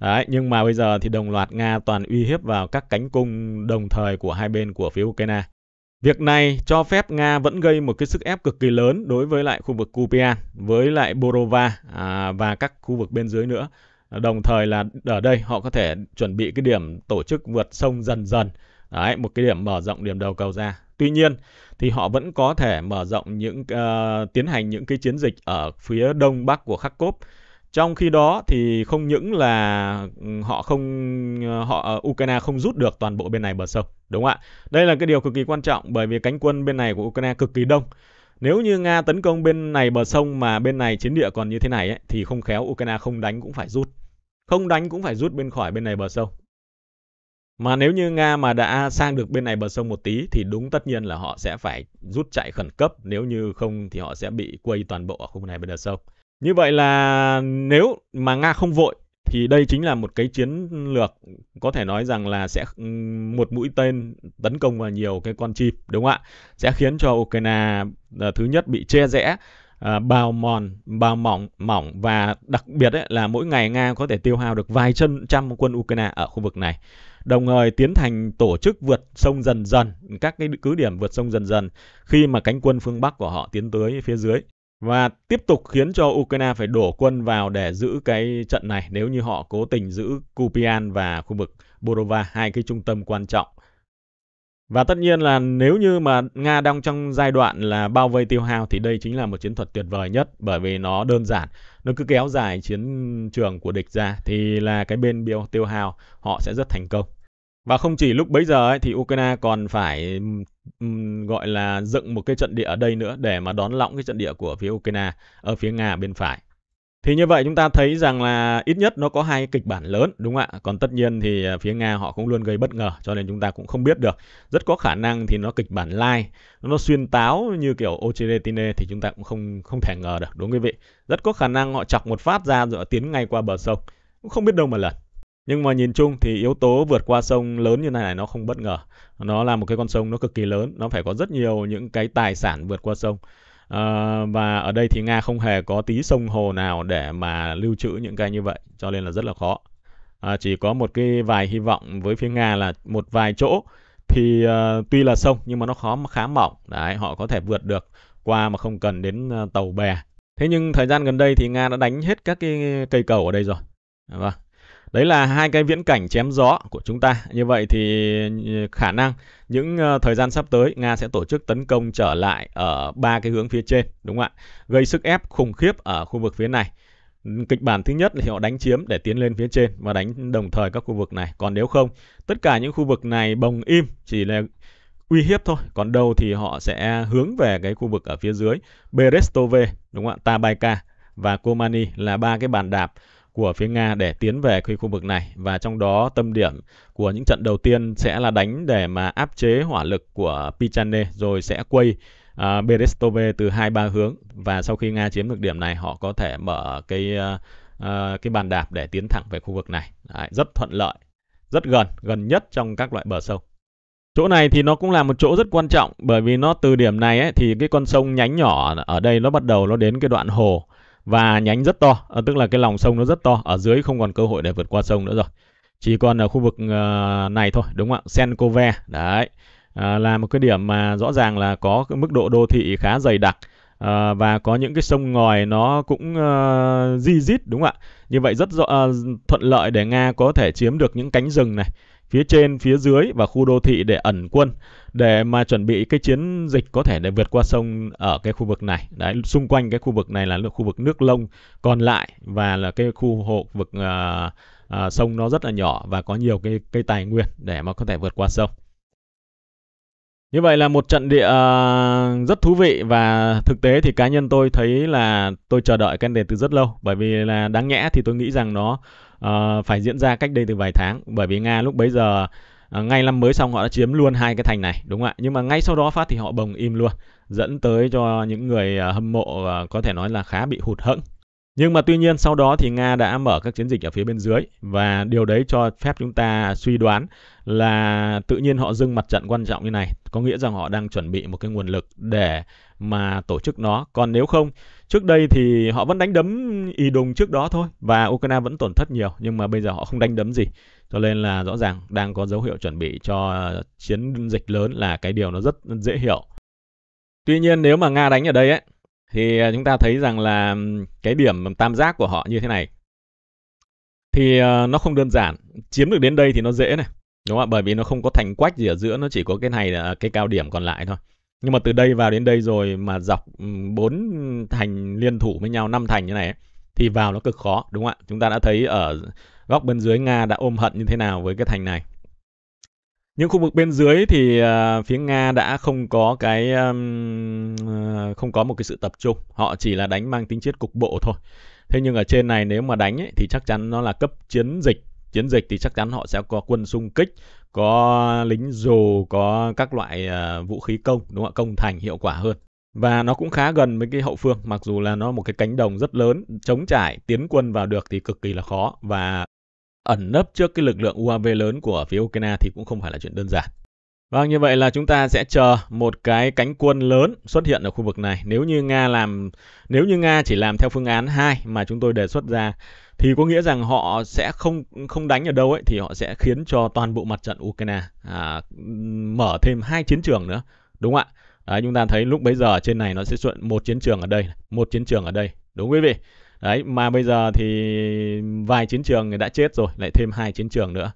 Đấy, nhưng mà bây giờ thì đồng loạt Nga toàn uy hiếp vào các cánh cung đồng thời của hai bên của phía Ukraine. Việc này cho phép Nga vẫn gây một cái sức ép cực kỳ lớn đối với lại khu vực Kupian, với lại Borova à, và các khu vực bên dưới nữa. Đồng thời là ở đây họ có thể chuẩn bị cái điểm tổ chức vượt sông dần dần, Đấy, một cái điểm mở rộng điểm đầu cầu ra. Tuy nhiên thì họ vẫn có thể mở rộng những uh, tiến hành những cái chiến dịch ở phía đông bắc của Kharkov trong khi đó thì không những là ừ, họ không ờ, họ ờ, Ukraine không rút được toàn bộ bên này bờ sông đúng không ạ đây là cái điều cực kỳ quan trọng bởi vì cánh quân bên này của Ukraine cực kỳ đông nếu như Nga tấn công bên này bờ sông mà bên này chiến địa còn như thế này ấy, thì không khéo Ukraine không đánh cũng phải rút không đánh cũng phải rút bên khỏi bên này bờ sông mà nếu như Nga mà đã sang được bên này bờ sông một tí thì đúng tất nhiên là họ sẽ phải rút chạy khẩn cấp nếu như không thì họ sẽ bị quây toàn bộ ở khu này bên bờ sông như vậy là nếu mà Nga không vội thì đây chính là một cái chiến lược có thể nói rằng là sẽ ừ, một mũi tên tấn công vào nhiều cái con chim đúng không ạ sẽ khiến cho Ukraine ờ, thứ nhất bị che rẽ À, ờ, bào mòn, bào mỏng, mỏng và đặc biệt ấy, là mỗi ngày Nga có thể tiêu hao được vài chân trăm quân Ukraine ở khu vực này. Đồng thời tiến hành tổ chức vượt sông dần dần, các cái cứ điểm vượt sông dần dần khi mà cánh quân phương Bắc của họ tiến tới phía dưới và tiếp tục khiến cho Ukraine phải đổ quân vào để giữ cái trận này nếu như họ cố tình giữ Kupian và khu vực Borova hai cái trung tâm quan trọng. Và tất nhiên là nếu như mà Nga đang trong giai đoạn là bao vây tiêu hao thì đây chính là một chiến thuật tuyệt vời nhất bởi vì nó đơn giản, nó cứ kéo dài chiến trường của địch ra thì là cái bên tiêu hao họ sẽ rất thành công. Và không chỉ lúc bấy giờ ấy, thì Ukraine còn phải um, gọi là dựng một cái trận địa ở đây nữa để mà đón lõng cái trận địa của phía Ukraine ở phía Nga bên phải. Thì như vậy chúng ta thấy rằng là ít nhất nó có hai kịch bản lớn đúng không ạ? Còn tất nhiên thì à, phía Nga họ cũng luôn gây bất ngờ cho nên chúng ta cũng không biết được. Rất có khả năng thì nó kịch bản lai, nó xuyên táo như kiểu Ocheretine thì chúng ta cũng không không thể ngờ được đúng không quý vị. Rất có khả năng họ chọc một phát ra rồi tiến ngay qua bờ sông. Cũng không biết đâu mà lần nhưng mà nhìn chung thì yếu tố vượt qua sông lớn như này này nó không bất ngờ nó là một cái con sông nó cực kỳ lớn nó phải có rất nhiều những cái tài sản vượt qua sông à, và ở đây thì nga không hề có tí sông hồ nào để mà lưu trữ những cái như vậy cho nên là rất là khó à, chỉ có một cái vài hy vọng với phía nga là một vài chỗ thì uh, tuy là sông nhưng mà nó khó khá mỏng đấy họ có thể vượt được qua mà không cần đến tàu bè thế nhưng thời gian gần đây thì nga đã đánh hết các cái cây cầu ở đây rồi vâng Đấy là hai cái viễn cảnh chém gió của chúng ta. Như vậy thì ừ, khả năng những ờ, thời gian sắp tới Nga sẽ tổ chức tấn công trở lại ở ba cái hướng phía trên, đúng không ạ? Gây sức ép khủng khiếp ở khu vực phía này. Kịch bản thứ nhất là họ đánh chiếm để tiến lên phía trên và đánh đồng thời các khu vực này. Còn nếu không, tất cả những khu vực này bồng im chỉ là uy hiếp thôi. Còn đâu thì họ sẽ hướng về cái khu vực ở phía dưới Berestove, đúng không ạ? Tabayka và Komani là ba cái bàn đạp của phía Nga để tiến về cái khu vực này và trong đó tâm điểm của những trận đầu tiên sẽ là đánh để mà áp chế hỏa lực của Pichane rồi sẽ quay uh, à, Berestove từ hai ba hướng và sau khi Nga chiếm được điểm này họ có thể mở cái uh, cái bàn đạp để tiến thẳng về khu vực này. Đấy, rất thuận lợi, rất gần, gần nhất trong các loại bờ sông. Chỗ này thì nó cũng là một chỗ rất quan trọng bởi vì nó từ điểm này ấy, thì cái con sông nhánh nhỏ ở đây nó bắt đầu nó đến cái đoạn hồ và nhánh rất to, à, tức là cái lòng sông nó rất to, ở dưới không còn cơ hội để vượt qua sông nữa rồi. Chỉ còn ở khu vực uh, này thôi, đúng không ạ? Senkove, đấy, à, là một cái điểm mà rõ ràng là có cái mức độ đô thị khá dày đặc à, và có những cái sông ngòi nó cũng uh, di dít đúng không ạ? Như vậy rất rõ, uh, thuận lợi để Nga có thể chiếm được những cánh rừng này phía trên, phía dưới và khu đô thị để ẩn quân để mà chuẩn bị cái chiến dịch có thể để vượt qua sông ở cái khu vực này. Đấy, xung quanh cái khu vực này là khu vực nước lông còn lại và là cái khu hộ vực à, à, sông nó rất là nhỏ và có nhiều cái cái tài nguyên để mà có thể vượt qua sông. Như vậy là một trận địa ờ, rất thú vị và thực tế thì cá nhân tôi thấy là tôi chờ đợi cái đề từ rất lâu bởi vì là đáng nhẽ thì tôi nghĩ rằng nó Ờ, phải diễn ra cách đây từ vài tháng bởi vì Nga lúc bấy giờ uh, ngay năm mới xong họ đã chiếm luôn hai cái thành này đúng không ạ nhưng mà ngay sau đó phát thì họ bồng im luôn dẫn tới cho những người uh, hâm mộ uh, có thể nói là khá bị hụt hẫng nhưng mà tuy nhiên sau đó thì Nga đã mở các chiến dịch ở phía bên dưới và điều đấy cho phép chúng ta suy đoán là tự nhiên họ dưng mặt trận quan trọng như này, có nghĩa rằng họ đang chuẩn bị một cái nguồn lực để mà tổ chức nó. Còn nếu không Trước đây thì họ vẫn đánh đấm y đùng trước đó thôi và Ukraine vẫn tổn thất nhiều nhưng mà bây giờ họ không đánh đấm gì. Cho nên là rõ ràng đang có dấu hiệu chuẩn bị cho chiến dịch lớn là cái điều nó rất dễ hiểu. Tuy nhiên nếu mà Nga đánh ở đây ấy thì chúng ta thấy rằng là cái điểm tam giác của họ như thế này thì ờ, nó không đơn giản chiếm được đến đây thì nó dễ này đúng không ạ bởi vì nó không có thành quách gì ở giữa nó chỉ có cái này là cái cao điểm còn lại thôi nhưng mà từ đây vào đến đây rồi mà dọc bốn thành liên thủ với nhau năm thành như này thì vào nó cực khó đúng không ạ chúng ta đã thấy ở góc bên dưới nga đã ôm hận như thế nào với cái thành này những khu vực bên dưới thì uh, phía nga đã không có cái um, uh, không có một cái sự tập trung họ chỉ là đánh mang tính chất cục bộ thôi thế nhưng ở trên này nếu mà đánh ấy, thì chắc chắn nó là cấp chiến dịch chiến dịch thì chắc chắn họ sẽ có quân xung kích, có lính dù, có các loại ờ, vũ khí công, đúng không ạ? Công thành hiệu quả hơn. Và nó cũng khá gần với cái hậu phương, mặc dù là nó một cái cánh đồng rất lớn, chống trải, tiến quân vào được thì cực kỳ là khó và ẩn nấp trước cái lực lượng UAV lớn của phía Ukraine thì cũng không phải là chuyện đơn giản. Vâng, như vậy là chúng ta sẽ chờ một cái cánh quân lớn xuất hiện ở khu vực này. Nếu như Nga làm nếu như Nga chỉ làm theo phương án 2 mà chúng tôi đề xuất ra thì có nghĩa rằng họ sẽ không không đánh ở đâu ấy thì họ sẽ khiến cho toàn bộ mặt trận Ukraine à, mở thêm hai chiến trường nữa đúng không ạ đấy, chúng ta thấy lúc bây giờ trên này nó sẽ xuất một chiến trường ở đây một chiến trường ở đây đúng quý vị đấy mà bây giờ thì vài chiến trường người đã chết rồi lại thêm hai chiến trường nữa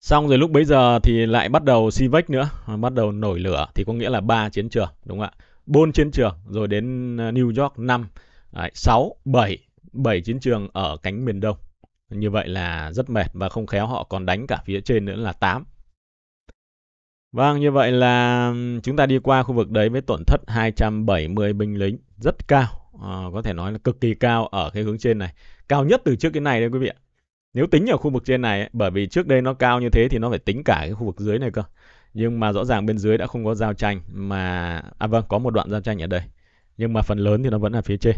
xong rồi lúc bấy giờ thì lại bắt đầu vách nữa bắt đầu nổi lửa thì có nghĩa là ba chiến trường đúng không ạ bốn chiến trường rồi đến New York năm sáu bảy bảy chiến trường ở cánh miền Đông. Như vậy là rất mệt và không khéo họ còn đánh cả phía trên nữa là 8. Vâng, như vậy là chúng ta đi qua khu vực đấy với tổn thất 270 binh lính rất cao. À, có thể nói là cực kỳ cao ở cái hướng trên này. Cao nhất từ trước cái này đấy quý vị ạ. Nếu tính ở khu vực trên này, ấy, bởi vì trước đây nó cao như thế thì nó phải tính cả cái khu vực dưới này cơ. Nhưng mà rõ ràng bên dưới đã không có giao tranh mà... À vâng, có một đoạn giao tranh ở đây. Nhưng mà phần lớn thì nó vẫn là phía trên.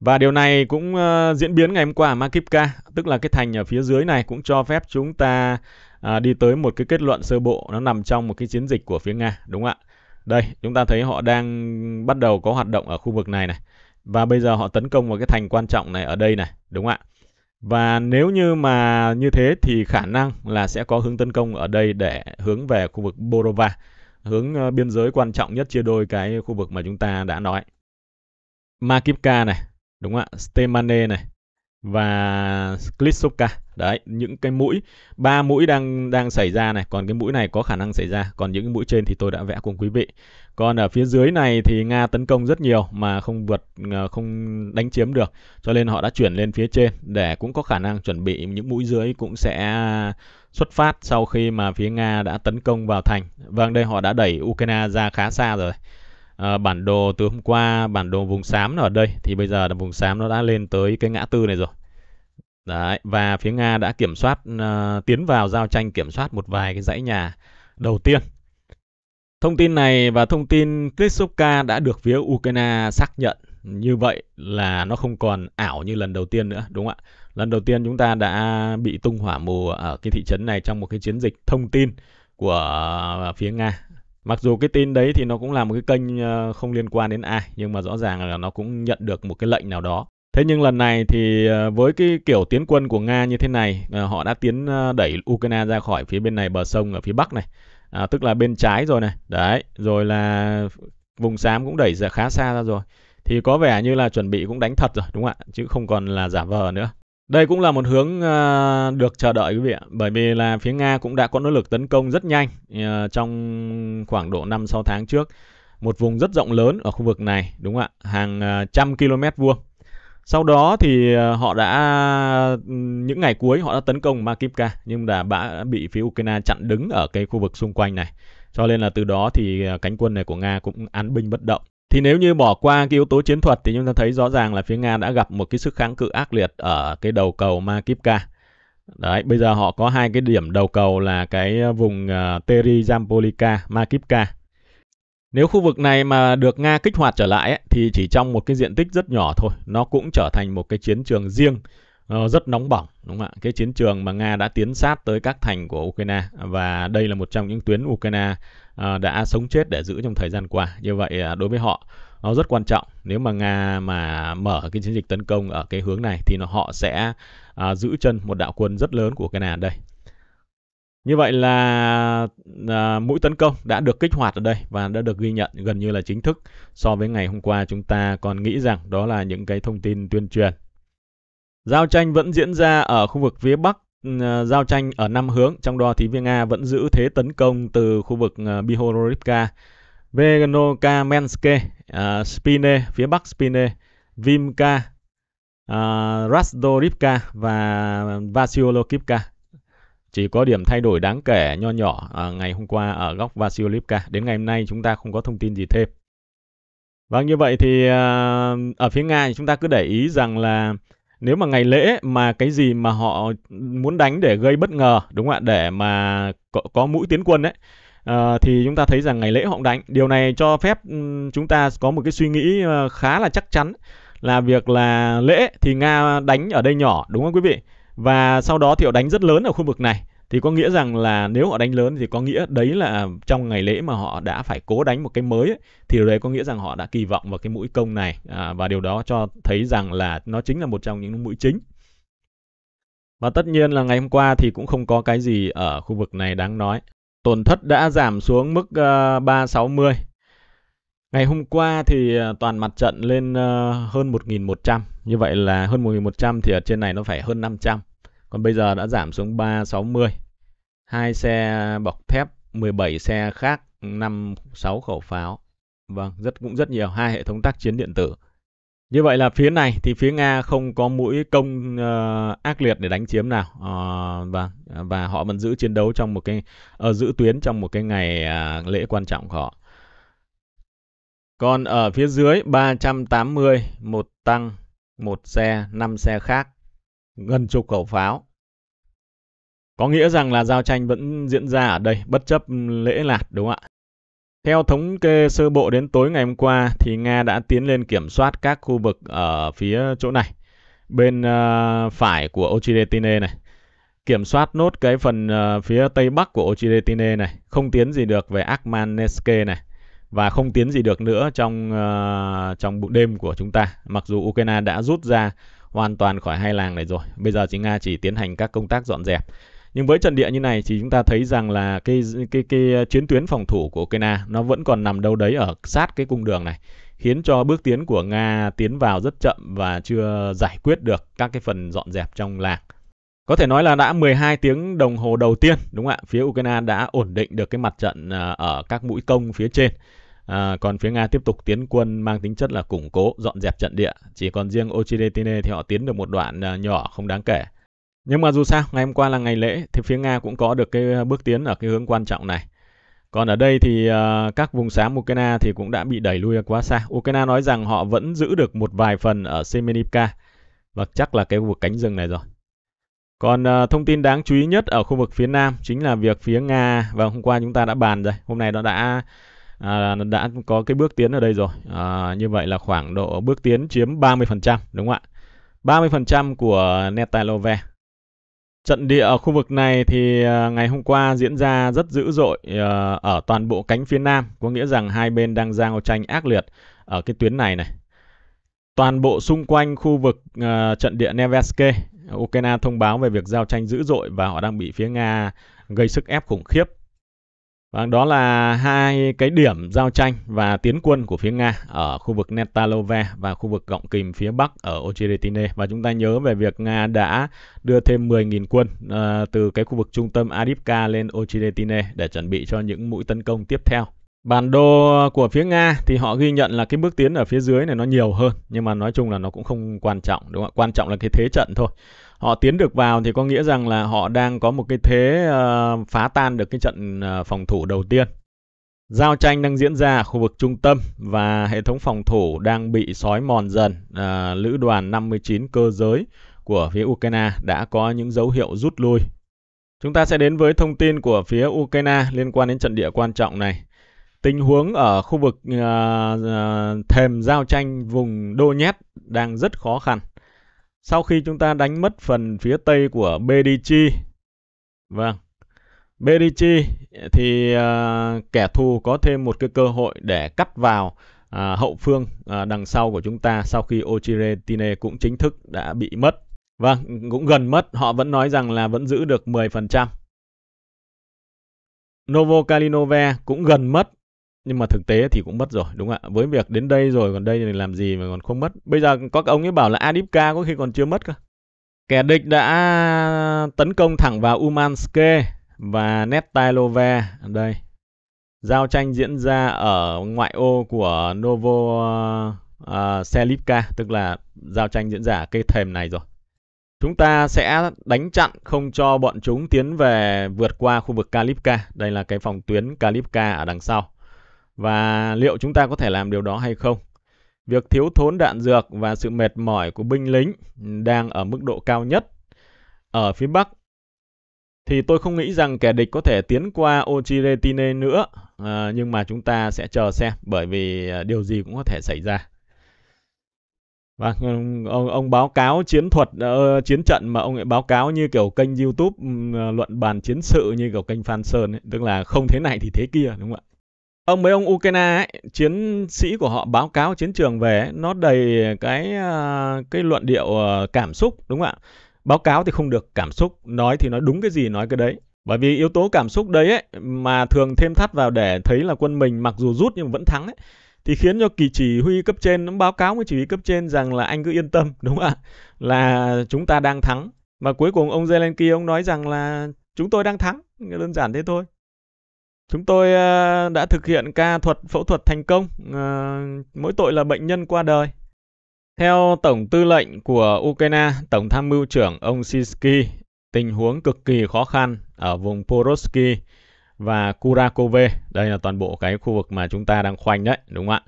Và điều này cũng uh, diễn biến ngày hôm qua ở Makipka, tức là cái thành ở phía dưới này cũng cho phép chúng ta uh, đi tới một cái kết luận sơ bộ nó nằm trong một cái chiến dịch của phía Nga, đúng không ạ? Đây, chúng ta thấy họ đang bắt đầu có hoạt động ở khu vực này này. Và bây giờ họ tấn công vào cái thành quan trọng này ở đây này, đúng không ạ? Và nếu như mà như thế thì khả năng là sẽ có hướng tấn công ở đây để hướng về khu vực Borova, hướng ờ, biên giới quan trọng nhất chia đôi cái khu vực mà chúng ta đã nói. Makivka này, đúng không ạ Stemane này và Klitsuka đấy những cái mũi ba mũi đang đang xảy ra này còn cái mũi này có khả năng xảy ra còn những cái mũi trên thì tôi đã vẽ cùng quý vị còn ở phía dưới này thì Nga tấn công rất nhiều mà không vượt ờ, không đánh chiếm được cho nên họ đã chuyển lên phía trên để cũng có khả năng chuẩn bị những mũi dưới cũng sẽ xuất phát sau khi mà phía Nga đã tấn công vào thành vâng đây họ đã đẩy Ukraine ra khá xa rồi Ờ, bản đồ từ hôm qua bản đồ vùng xám nó ở đây thì bây giờ là vùng xám nó đã lên tới cái ngã tư này rồi Đấy, và phía Nga đã kiểm soát uh, tiến vào giao tranh kiểm soát một vài cái dãy nhà đầu tiên. Thông tin này và thông tin Klitschkovka đã được phía Ukraine xác nhận như vậy là nó không còn ảo như lần đầu tiên nữa, đúng không ạ? Lần đầu tiên chúng ta đã bị tung hỏa mù ở cái thị trấn này trong một cái chiến dịch thông tin của phía Nga Mặc dù cái tin đấy thì nó cũng là một cái kênh ờ, không liên quan đến ai nhưng mà rõ ràng là nó cũng nhận được một cái lệnh nào đó. Thế nhưng lần này thì ờ, với cái kiểu tiến quân của Nga như thế này, ờ, họ đã tiến đẩy Ukraine ra khỏi phía bên này bờ sông ở phía bắc này, à, tức là bên trái rồi này, đấy, rồi là vùng xám cũng đẩy ra khá xa ra rồi. Thì có vẻ như là chuẩn bị cũng đánh thật rồi, đúng không ạ? Chứ không còn là giả vờ nữa. Đây cũng là một hướng à, được chờ đợi quý vị ạ, bởi vì là phía Nga cũng đã có nỗ lực tấn công rất nhanh à, trong khoảng độ 5-6 tháng trước. Một vùng rất rộng lớn ở khu vực này, đúng không ạ? Hàng à, trăm km vuông. Sau đó thì họ đã, những ngày cuối họ đã tấn công Makivka, nhưng đã bị phía Ukraine chặn đứng ở cái khu vực xung quanh này. Cho nên là từ đó thì cánh quân này của Nga cũng án binh bất động thì nếu như bỏ qua cái yếu tố chiến thuật thì chúng ta thấy rõ ràng là phía Nga đã gặp một cái sức kháng cự ác liệt ở cái đầu cầu Makivka. Đấy, bây giờ họ có hai cái điểm đầu cầu là cái vùng uh, Teri Makivka. Nếu khu vực này mà được Nga kích hoạt trở lại ấy, thì chỉ trong một cái diện tích rất nhỏ thôi, nó cũng trở thành một cái chiến trường riêng Ờ, rất nóng bỏng đúng không ạ? Cái chiến trường mà Nga đã tiến sát tới các thành của Ukraine và đây là một trong những tuyến Ukraine ờ, đã sống chết để giữ trong thời gian qua. Như vậy à, đối với họ nó rất quan trọng nếu mà nga mà mở cái chiến dịch tấn công ở cái hướng này thì nó họ sẽ à, giữ chân một đạo quân rất lớn của canada đây như vậy là à, mũi tấn công đã được kích hoạt ở đây và đã được ghi nhận gần như là chính thức so với ngày hôm qua chúng ta còn nghĩ rằng đó là những cái thông tin tuyên truyền Giao tranh vẫn diễn ra ở khu vực phía Bắc, ừ, à, giao tranh ở năm hướng, trong đó thì viên Nga vẫn giữ thế tấn công từ khu vực à, Bihorivka, Veganokamenske, uh, à, Spine, phía Bắc Spine, Vimka, uh, Rasdorivka và Vasiolokivka. Chỉ có điểm thay đổi đáng kể nho nhỏ uh, ngày hôm qua ở góc Vasiolivka. Đến ngày hôm nay chúng ta không có thông tin gì thêm. Và vâng, như vậy thì uh, ở phía Nga chúng ta cứ để ý rằng là nếu mà ngày lễ mà cái gì mà họ muốn đánh để gây bất ngờ đúng không ạ để mà có, có mũi tiến quân đấy uh, ờ, thì chúng ta thấy rằng ngày lễ họ đánh điều này cho phép ừ, chúng ta có một cái suy nghĩ ờ, khá là chắc chắn là việc là lễ thì nga đánh ở đây nhỏ đúng không quý vị và sau đó thì họ đánh rất lớn ở khu vực này thì có nghĩa rằng là nếu họ đánh lớn thì có nghĩa đấy là trong ngày lễ mà họ đã phải cố đánh một cái mới ấy, thì điều đấy có nghĩa rằng họ đã kỳ vọng vào cái mũi công này à, và điều đó cho thấy rằng là nó chính là một trong những mũi chính và tất nhiên là ngày hôm qua thì cũng không có cái gì ở khu vực này đáng nói tổn thất đã giảm xuống mức ờ, uh, 360 Ngày hôm qua thì ờ, toàn mặt trận lên ờ, hơn 1.100, như vậy là hơn 1.100 thì ở trên này nó phải hơn 500. Còn bây giờ đã giảm xuống 360. Hai xe bọc thép, 17 xe khác, 5 6 khẩu pháo. Vâng, rất cũng rất nhiều hai hệ thống tác chiến điện tử. Như vậy là phía này thì phía Nga không có mũi công uh, ác liệt để đánh chiếm nào uh, và và họ vẫn giữ chiến đấu trong một cái uh, giữ tuyến trong một cái ngày uh, lễ quan trọng của họ. Còn ở phía dưới 380 một tăng, một xe, 5 xe khác gần chục khẩu pháo. Có nghĩa rằng là giao tranh vẫn diễn ra ở đây, bất chấp lễ lạt đúng không ạ? Theo thống kê sơ bộ đến tối ngày hôm qua thì Nga đã tiến lên kiểm soát các khu vực ở phía chỗ này, bên uh, phải của Occidentine này, kiểm soát nốt cái phần uh, phía tây bắc của Occidentine này, không tiến gì được về Akmaneske này và không tiến gì được nữa trong uh, trong đêm của chúng ta. Mặc dù Ukraine đã rút ra hoàn toàn khỏi hai làng này rồi. Bây giờ chính Nga chỉ tiến hành các công tác dọn dẹp. Nhưng với trận địa như này thì chúng ta thấy rằng là cái cái cái chiến tuyến phòng thủ của Ukraine nó vẫn còn nằm đâu đấy ở sát cái cung đường này, khiến cho bước tiến của Nga tiến vào rất chậm và chưa giải quyết được các cái phần dọn dẹp trong làng. Có thể nói là đã 12 tiếng đồng hồ đầu tiên, đúng không ạ? Phía Ukraine đã ổn định được cái mặt trận ờ, ở các mũi công phía trên. À, còn phía Nga tiếp tục tiến quân mang tính chất là củng cố, dọn dẹp trận địa. Chỉ còn riêng Ochiretine thì họ tiến được một đoạn à, nhỏ không đáng kể. Nhưng mà dù sao, ngày hôm qua là ngày lễ thì phía Nga cũng có được cái à, bước tiến ở cái hướng quan trọng này. Còn ở đây thì uh, các vùng xám Ukraine thì cũng đã bị đẩy lui quá xa. Ukraine nói rằng họ vẫn giữ được một vài phần ở Semenivka và chắc là cái vực cánh rừng này rồi. Còn uh, thông tin đáng chú ý nhất ở khu vực phía Nam chính là việc phía Nga và hôm qua chúng ta đã bàn rồi. Hôm nay nó đã à, đã có cái bước tiến ở đây rồi à, như vậy là khoảng độ bước tiến chiếm 30% đúng không ạ 30% của Netalove Trận địa ở khu vực này thì à, ngày hôm qua diễn ra rất dữ dội à, ở toàn bộ cánh phía Nam, có nghĩa rằng hai bên đang giao tranh ác liệt ở cái tuyến này này. Toàn bộ xung quanh khu vực à, trận địa Neveske, Ukraine thông báo về việc giao tranh dữ dội và họ đang bị phía Nga gây sức ép khủng khiếp. Và vâng, đó là hai cái điểm giao tranh và tiến quân của phía Nga ở khu vực Netalove và khu vực gọng kìm phía Bắc ở Ocheretine. Và chúng ta nhớ về việc Nga đã đưa thêm 10.000 quân uh, từ cái khu vực trung tâm Adivka lên Ocheretine để chuẩn bị cho những mũi tấn công tiếp theo. Bản đồ của phía Nga thì họ ghi nhận là cái bước tiến ở phía dưới này nó nhiều hơn nhưng mà nói chung là nó cũng không quan trọng đúng không ạ? Quan trọng là cái thế trận thôi họ tiến được vào thì có nghĩa rằng là họ đang có một cái thế uh, phá tan được cái trận uh, phòng thủ đầu tiên. Giao tranh đang diễn ra ở khu vực trung tâm và hệ thống phòng thủ đang bị sói mòn dần. À, lữ đoàn 59 cơ giới của phía Ukraine đã có những dấu hiệu rút lui. Chúng ta sẽ đến với thông tin của phía Ukraine liên quan đến trận địa quan trọng này. Tình huống ở khu vực uh, thềm giao tranh vùng Donetsk đang rất khó khăn sau khi chúng ta đánh mất phần phía tây của Bedichi. Vâng. Bedichi thì uh, kẻ thù có thêm một cái cơ hội để cắt vào uh, hậu phương uh, đằng sau của chúng ta sau khi Ochiretine cũng chính thức đã bị mất. Vâng, cũng gần mất, họ vẫn nói rằng là vẫn giữ được 10%. Novo Kalinove cũng gần mất, nhưng mà thực tế thì cũng mất rồi đúng không ạ với việc đến đây rồi còn đây thì làm gì mà còn không mất bây giờ có ông ấy bảo là Adipka có khi còn chưa mất cơ kẻ địch đã tấn công thẳng vào Umanske và Netailove đây giao tranh diễn ra ở ngoại ô của Novo uh, tức là giao tranh diễn ra ở cây thềm này rồi chúng ta sẽ đánh chặn không cho bọn chúng tiến về vượt qua khu vực Kalipka đây là cái phòng tuyến Kalipka ở đằng sau và liệu chúng ta có thể làm điều đó hay không. Việc thiếu thốn đạn dược và sự mệt mỏi của binh lính đang ở mức độ cao nhất ở phía Bắc thì tôi không nghĩ rằng kẻ địch có thể tiến qua Ochiretine nữa, à, nhưng mà chúng ta sẽ chờ xem bởi vì ờ, điều gì cũng có thể xảy ra. Và vâng, ông, ông báo cáo chiến thuật uh, chiến trận mà ông ấy báo cáo như kiểu kênh YouTube uh, luận bàn chiến sự như kiểu kênh Phan Sơn ấy, tức là không thế này thì thế kia đúng không ạ? ông mấy ông Ukraine ấy, chiến sĩ của họ báo cáo chiến trường về nó đầy cái à, cái luận điệu à, cảm xúc đúng không ạ? Báo cáo thì không được cảm xúc, nói thì nói đúng cái gì nói cái đấy. Bởi vì yếu tố cảm xúc đấy ấy, mà thường thêm thắt vào để thấy là quân mình mặc dù rút nhưng vẫn thắng ấy thì khiến cho kỳ chỉ huy cấp trên nó báo cáo với chỉ huy cấp trên rằng là anh cứ yên tâm đúng không ạ? Là chúng ta đang thắng. Mà cuối cùng ông Zelensky ông nói rằng là chúng tôi đang thắng, đơn giản thế thôi. Chúng tôi ờ, đã thực hiện ca thuật phẫu thuật thành công, ờ, mỗi tội là bệnh nhân qua đời. Theo Tổng tư lệnh của Ukraine, Tổng tham mưu trưởng ông Sisky, tình huống cực kỳ khó khăn ở vùng Porosky và Kurakove. Đây là toàn bộ cái khu vực mà chúng ta đang khoanh đấy, đúng không ạ?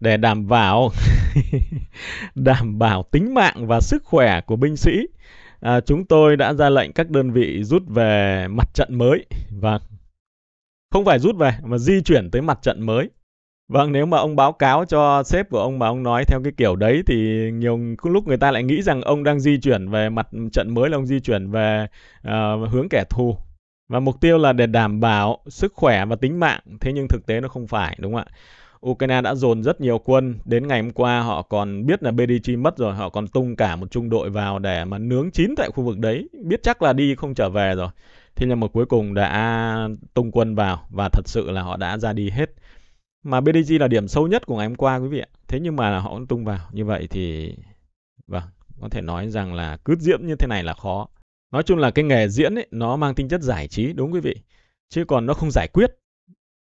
Để đảm bảo đảm bảo tính mạng và sức khỏe của binh sĩ, à, chúng tôi đã ra lệnh các đơn vị rút về mặt trận mới và vâng, không phải rút về mà di chuyển tới mặt trận mới vâng nếu mà ông báo cáo cho sếp của ông mà ông nói theo cái kiểu đấy thì nhiều lúc người ta lại nghĩ rằng ông đang di chuyển về mặt trận mới là ông di chuyển về uh, hướng kẻ thù và mục tiêu là để đảm bảo sức khỏe và tính mạng thế nhưng thực tế nó không phải đúng không ạ Ukraine đã dồn rất nhiều quân đến ngày hôm qua họ còn biết là Bedichi mất rồi họ còn tung cả một trung đội vào để mà nướng chín tại khu vực đấy biết chắc là đi không trở về rồi Thế nhưng mà cuối cùng đã tung quân vào và thật sự là họ đã ra đi hết. Mà BDG là điểm sâu nhất của ngày hôm qua quý vị ạ. Thế nhưng mà họ cũng tung vào. Như vậy thì vâng, có thể nói rằng là cứ diễn như thế này là khó. Nói chung là cái nghề diễn ấy, nó mang tính chất giải trí đúng quý vị. Chứ còn nó không giải quyết.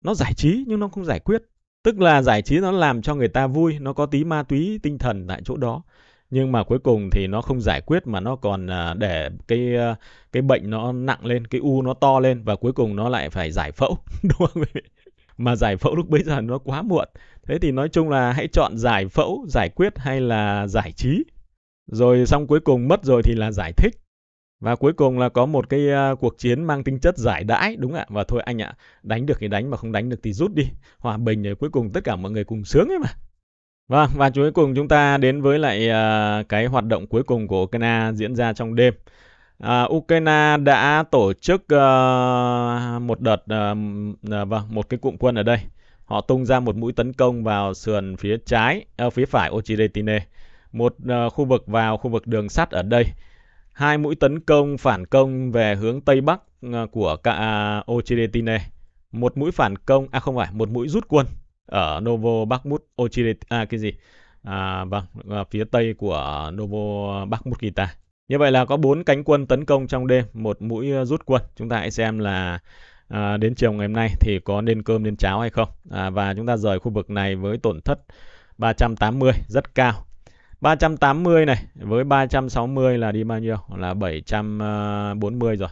Nó giải trí nhưng nó không giải quyết. Tức là giải trí nó làm cho người ta vui, nó có tí ma túy tinh thần tại chỗ đó nhưng mà cuối cùng thì nó không giải quyết mà nó còn à, để cái à, cái bệnh nó nặng lên cái u nó to lên và cuối cùng nó lại phải giải phẫu đúng không quý mà giải phẫu lúc bây giờ nó quá muộn thế thì nói chung là hãy chọn giải phẫu giải quyết hay là giải trí rồi xong cuối cùng mất rồi thì là giải thích và cuối cùng là có một cái à, cuộc chiến mang tính chất giải đãi đúng ạ và thôi anh ạ đánh được thì đánh mà không đánh được thì rút đi hòa bình rồi cuối cùng tất cả mọi người cùng sướng ấy mà Vâng, và cuối cùng chúng ta đến với lại uh, cái hoạt động cuối cùng của Ukraine diễn ra trong đêm. Uh, Ukraine đã tổ chức uh, một đợt, uh, uh, một cái cụm quân ở đây. Họ tung ra một mũi tấn công vào sườn phía trái, uh, phía phải Ochiretine, một uh, khu vực vào khu vực đường sắt ở đây. Hai mũi tấn công phản công về hướng tây bắc uh, của cả uh, Ochiretine. Một mũi phản công, à không phải, một mũi rút quân ở Novo Bakhmut Ochiret à cái gì à, vâng à, phía tây của Novo Bakhmut Kita như vậy là có bốn cánh quân tấn công trong đêm một mũi à, rút quân chúng ta hãy xem là à, đến chiều ngày hôm nay thì có nên cơm nên cháo hay không à, và chúng ta rời khu vực này với tổn thất 380 rất cao 380 này với 360 là đi bao nhiêu là 740 à, rồi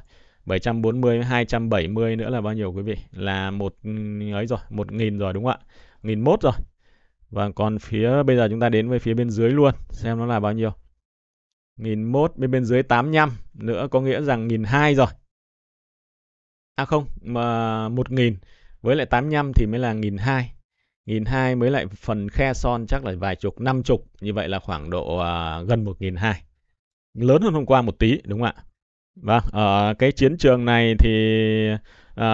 740 270 nữa là bao nhiêu quý vị là một ừ, ấy rồi một nghìn rồi đúng không ạ 1001 rồi và còn phía bây giờ chúng ta đến với phía bên dưới luôn xem nó là bao nhiêu 1001 bên bên dưới 85 nữa có nghĩa rằng 1002 rồi à không mà 1000 với lại 85 thì mới là 1002 1002 mới lại phần khe son chắc là vài chục năm chục như vậy là khoảng độ uh, gần 1002 lớn hơn hôm qua một tí đúng không ạ Vâng, ở ờ, cái chiến trường này thì À,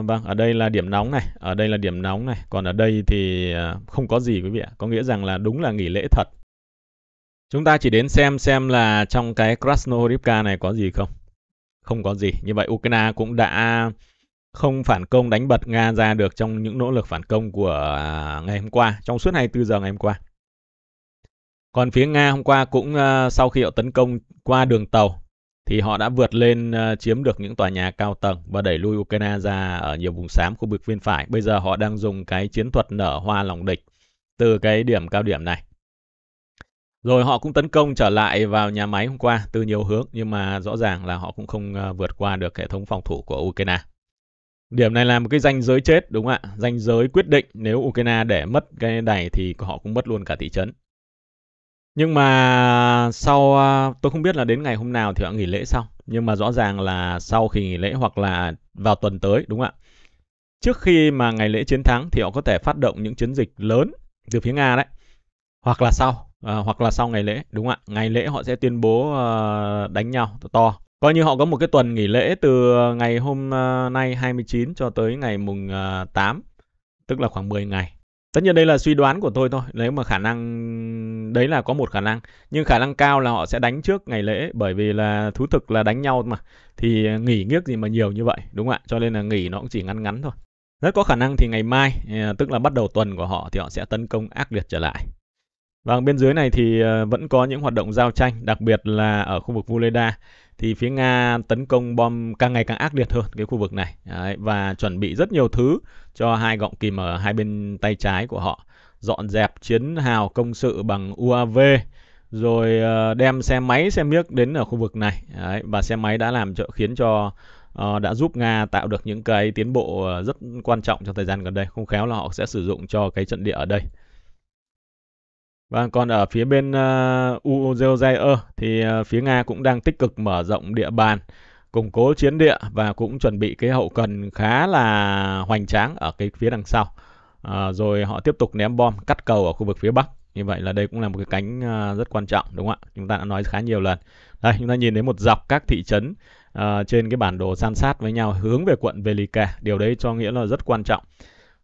vâng, ở đây là điểm nóng này, ở đây là điểm nóng này, còn ở đây thì ờ, không có gì quý vị ạ, có nghĩa rằng là đúng là nghỉ lễ thật. Chúng ta chỉ đến xem xem là trong cái Krasnohorivka này có gì không. Không có gì, như vậy Ukraine cũng đã không phản công đánh bật Nga ra được trong những nỗ lực phản công của ngày hôm qua, trong suốt 24 giờ ngày hôm qua. Còn phía Nga hôm qua cũng sau khi họ tấn công qua đường tàu thì họ đã vượt lên ờ, chiếm được những tòa nhà cao tầng và đẩy lui Ukraine ra ở nhiều vùng xám khu vực bên phải. Bây giờ họ đang dùng cái chiến thuật nở hoa lòng địch từ cái điểm cao điểm này. Rồi họ cũng tấn công trở lại vào nhà máy hôm qua từ nhiều hướng nhưng mà rõ ràng là họ cũng không ờ, vượt qua được hệ thống phòng thủ của Ukraine. Điểm này là một cái ranh giới chết đúng không ạ? Ranh giới quyết định nếu Ukraine để mất cái này thì họ cũng mất luôn cả thị trấn. Nhưng mà sau à, tôi không biết là đến ngày hôm nào thì họ nghỉ lễ xong, nhưng mà rõ ràng là sau khi nghỉ lễ hoặc là vào tuần tới đúng không ạ? Trước khi mà ngày lễ chiến thắng thì họ có thể phát động những chiến dịch lớn từ phía Nga đấy. Hoặc là sau, à, hoặc là sau ngày lễ đúng không ạ? Ngày lễ họ sẽ tuyên bố uh, đánh nhau to, Coi như họ có một cái tuần nghỉ lễ từ ngày hôm à, nay 29 cho tới ngày mùng 8, à, tức là khoảng 10 ngày tất nhiên đây là suy đoán của tôi thôi nếu mà khả năng đấy là có một khả năng nhưng khả năng cao là họ sẽ đánh trước ngày lễ bởi vì là thú thực là đánh nhau mà thì ờ, nghỉ nghiếc gì mà nhiều như vậy đúng không ạ cho nên là nghỉ nó cũng chỉ ngắn ngắn thôi rất có khả năng thì ngày mai ờ, tức là bắt đầu tuần của họ thì họ sẽ tấn công ác liệt trở lại và vâng, bên dưới này thì ờ, vẫn có những hoạt động giao tranh, đặc biệt là ở khu vực Vuleda thì phía Nga tấn công bom càng ngày càng ác liệt hơn cái khu vực này Đấy, và chuẩn bị rất nhiều thứ cho hai gọng kìm ở hai bên tay trái của họ dọn dẹp chiến hào công sự bằng UAV rồi ờ, đem xe máy xe miếc đến ở khu vực này Đấy, và xe máy đã làm cho khiến cho uh, đã giúp Nga tạo được những cái tiến bộ ờ, rất quan trọng trong thời gian gần đây không khéo là họ sẽ sử dụng cho cái trận địa ở đây và vâng, còn ở phía bên uh, thì ờ, phía Nga cũng đang tích cực mở rộng địa bàn, củng cố chiến địa và cũng chuẩn bị cái hậu cần khá là hoành tráng ở cái phía đằng sau. Uh, rồi họ tiếp tục ném bom cắt cầu ở khu vực phía Bắc. Như vậy là đây cũng là một cái cánh rất quan trọng đúng không ạ? Chúng ta đã nói khá nhiều lần. Đây, chúng ta nhìn thấy một dọc các thị trấn uh, trên cái bản đồ san sát với nhau hướng về quận Velika. Điều đấy cho nghĩa là rất quan trọng.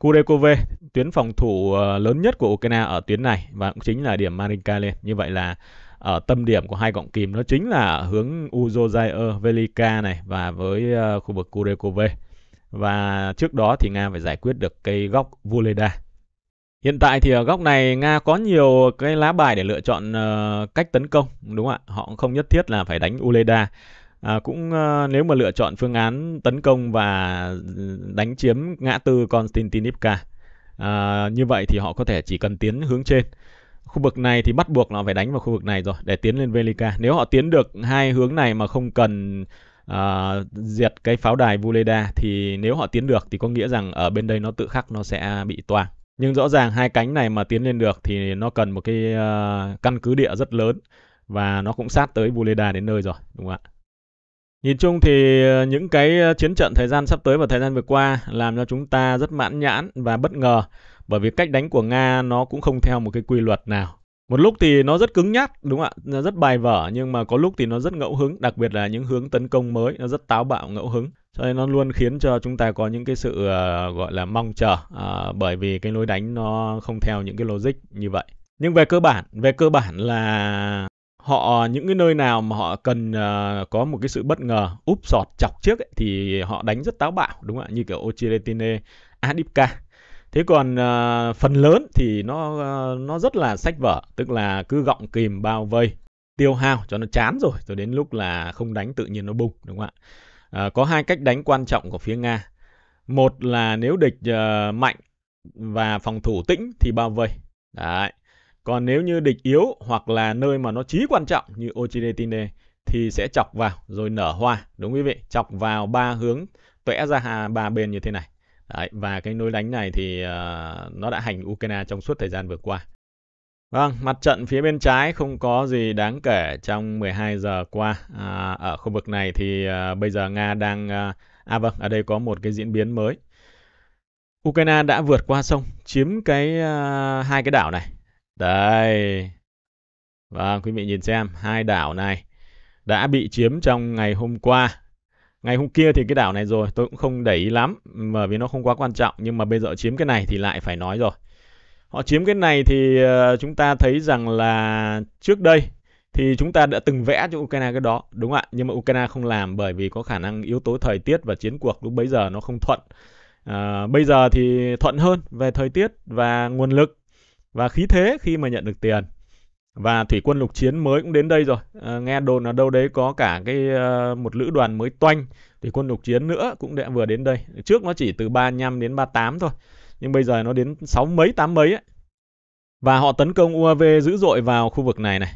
Kurekove, tuyến phòng thủ ờ, lớn nhất của Ukraine ở tuyến này và cũng chính là điểm Marinka lên. Như vậy là ở ờ, tâm điểm của hai cọng kìm nó chính là hướng Uzozair Velika này và với ờ, khu vực Kurekove. Và trước đó thì Nga phải giải quyết được cây góc Vuleda. Hiện tại thì ở góc này Nga có nhiều cái lá bài để lựa chọn cách tấn công, đúng không ạ? Họ không nhất thiết là phải đánh Uleda À, cũng uh, nếu mà lựa chọn phương án tấn công và đánh chiếm ngã tư Konstantinivka à, như vậy thì họ có thể chỉ cần tiến hướng trên khu vực này thì bắt buộc là phải đánh vào khu vực này rồi để tiến lên Velika nếu họ tiến được hai hướng này mà không cần à, diệt cái pháo đài Vuleda thì nếu họ tiến được thì có nghĩa rằng ở bên đây nó tự khắc nó sẽ bị toang nhưng rõ ràng hai cánh này mà tiến lên được thì nó cần một cái uh, căn cứ địa rất lớn và nó cũng sát tới Vuleda đến nơi rồi đúng không ạ Nhìn chung thì ờ, những cái ờ, chiến trận thời gian sắp tới và thời gian vừa qua làm cho chúng ta rất mãn nhãn và bất ngờ bởi vì cách đánh của Nga nó cũng không theo một cái quy luật nào. Một lúc thì nó rất cứng nhắc, đúng không ạ? rất bài vở nhưng mà có lúc thì nó rất ngẫu hứng, đặc biệt là những hướng tấn công mới nó rất táo bạo ngẫu hứng. Cho nên nó luôn khiến cho chúng ta có những cái sự ờ, gọi là mong chờ uh, bởi vì cái lối đánh nó không theo những cái logic như vậy. Nhưng về cơ bản, về cơ bản là họ những cái nơi nào mà họ cần uh, có một cái sự bất ngờ úp sọt chọc trước ấy, thì họ đánh rất táo bạo đúng không ạ như kiểu Ochiretine Adipka thế còn uh, phần lớn thì nó uh, nó rất là sách vở tức là cứ gọng kìm bao vây tiêu hao cho nó chán rồi rồi đến lúc là không đánh tự nhiên nó bung đúng không ạ uh, có hai cách đánh quan trọng của phía nga một là nếu địch uh, mạnh và phòng thủ tĩnh thì bao vây đấy còn nếu như địch yếu hoặc là nơi mà nó chí quan trọng như Ochiretine thì sẽ chọc vào rồi nở hoa, đúng quý vị? Chọc vào ba hướng tẽ ra ba bên như thế này. Đấy, và cái nối đánh này thì uh, nó đã hành Ukraine trong suốt thời gian vừa qua. Vâng, mặt trận phía bên trái không có gì đáng kể trong 12 giờ qua. À, ở khu vực này thì à, bây giờ Nga đang... À, à vâng, ở đây có một cái diễn biến mới. Ukraine đã vượt qua sông, chiếm cái à, hai cái đảo này đây. Và vâng, quý vị nhìn xem, hai đảo này đã bị chiếm trong ngày hôm qua. Ngày hôm kia thì cái đảo này rồi, tôi cũng không để ý lắm bởi vì nó không quá quan trọng. Nhưng mà bây giờ chiếm cái này thì lại phải nói rồi. Họ chiếm cái này thì ờ, chúng ta thấy rằng là trước đây thì chúng ta đã từng vẽ cho Ukraine cái đó, đúng không ạ. Nhưng mà Ukraine không làm bởi vì có khả năng yếu tố thời tiết và chiến cuộc lúc bấy giờ nó không thuận. À, bây giờ thì thuận hơn về thời tiết và nguồn lực và khí thế khi mà nhận được tiền. Và thủy quân lục chiến mới cũng đến đây rồi. À, nghe đồn ở đâu đấy có cả cái uh, một lữ đoàn mới toanh thủy quân lục chiến nữa cũng đã vừa đến đây. Trước nó chỉ từ 35 đến 38 thôi. Nhưng bây giờ nó đến sáu mấy tám mấy ấy. Và họ tấn công UAV dữ dội vào khu vực này này.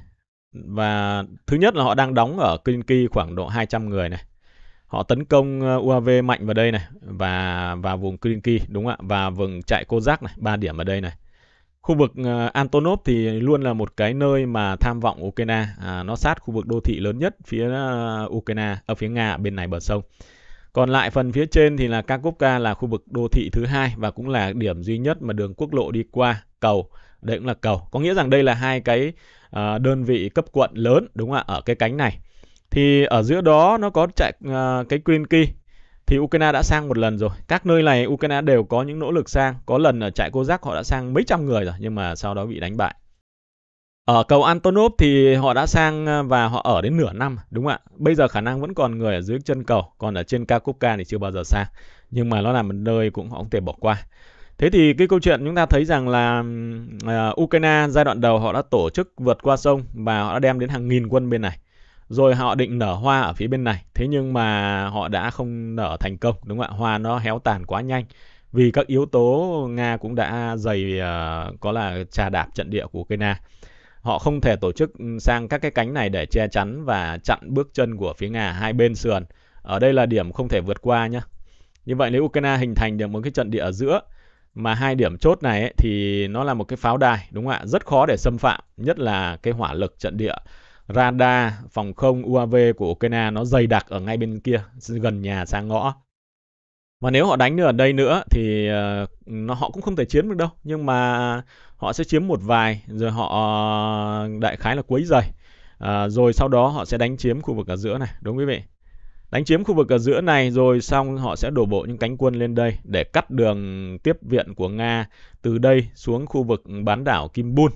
Và thứ nhất là họ đang đóng ở Kinki khoảng độ 200 người này. Họ tấn công ờ, UAV mạnh vào đây này và vào vùng Kinki đúng ạ? Và vùng chạy cô giác này, ba điểm ở đây này. Khu vực ờ, Antonov thì luôn là một cái nơi mà tham vọng Ukraine, à, nó sát khu vực đô thị lớn nhất phía ờ, Ukraine ở phía Nga bên này bờ sông. Còn lại phần phía trên thì là Kakovka là khu vực đô thị thứ hai và cũng là điểm duy nhất mà đường quốc lộ đi qua cầu. Đây cũng là cầu. Có nghĩa rằng đây là hai cái uh, đơn vị cấp quận lớn đúng không ạ ở cái cánh này. Thì ở giữa đó nó có chạy uh, cái green thì Ukraine đã sang một lần rồi. Các nơi này Ukraine đều có những nỗ lực sang. Có lần ở trại Cozac họ đã sang mấy trăm người rồi nhưng mà sau đó bị đánh bại. Ở cầu Antonov thì họ đã sang ờ, và họ ở đến nửa năm, đúng không ạ? Bây giờ khả năng vẫn còn người ở dưới chân cầu, còn ở trên Kakupka thì chưa bao giờ sang. Nhưng mà nó là một nơi cũng không thể bỏ qua. Thế thì cái câu chuyện chúng ta thấy rằng là uh, Ukraine giai đoạn đầu họ đã tổ chức vượt qua sông và họ đã đem đến hàng nghìn quân bên này rồi họ định nở hoa ở phía bên này thế nhưng mà họ đã không nở thành công đúng không ạ hoa nó héo tàn quá nhanh vì các yếu tố nga cũng đã dày ờ, có là trà đạp trận địa của ukraine họ không thể tổ chức sang các cái cánh này để che chắn và chặn bước chân của phía nga hai bên sườn ở đây là điểm không thể vượt qua nhé như vậy nếu ukraine hình thành được một cái trận địa ở giữa mà hai điểm chốt này ấy, thì nó là một cái pháo đài đúng không ạ rất khó để xâm phạm nhất là cái hỏa lực trận địa radar phòng không UAV của Ukraine nó dày đặc ở ngay bên kia gần nhà sang ngõ và nếu họ đánh nữa ở đây nữa thì ờ, nó họ cũng không thể chiếm được đâu nhưng mà họ sẽ chiếm một vài rồi họ ờ, đại khái là quấy dày à, ờ, rồi sau đó họ sẽ đánh chiếm khu vực ở giữa này đúng quý vị đánh chiếm khu vực ở giữa này rồi xong họ sẽ đổ bộ những cánh quân lên đây để cắt đường tiếp viện của nga từ đây xuống khu vực bán đảo kim bun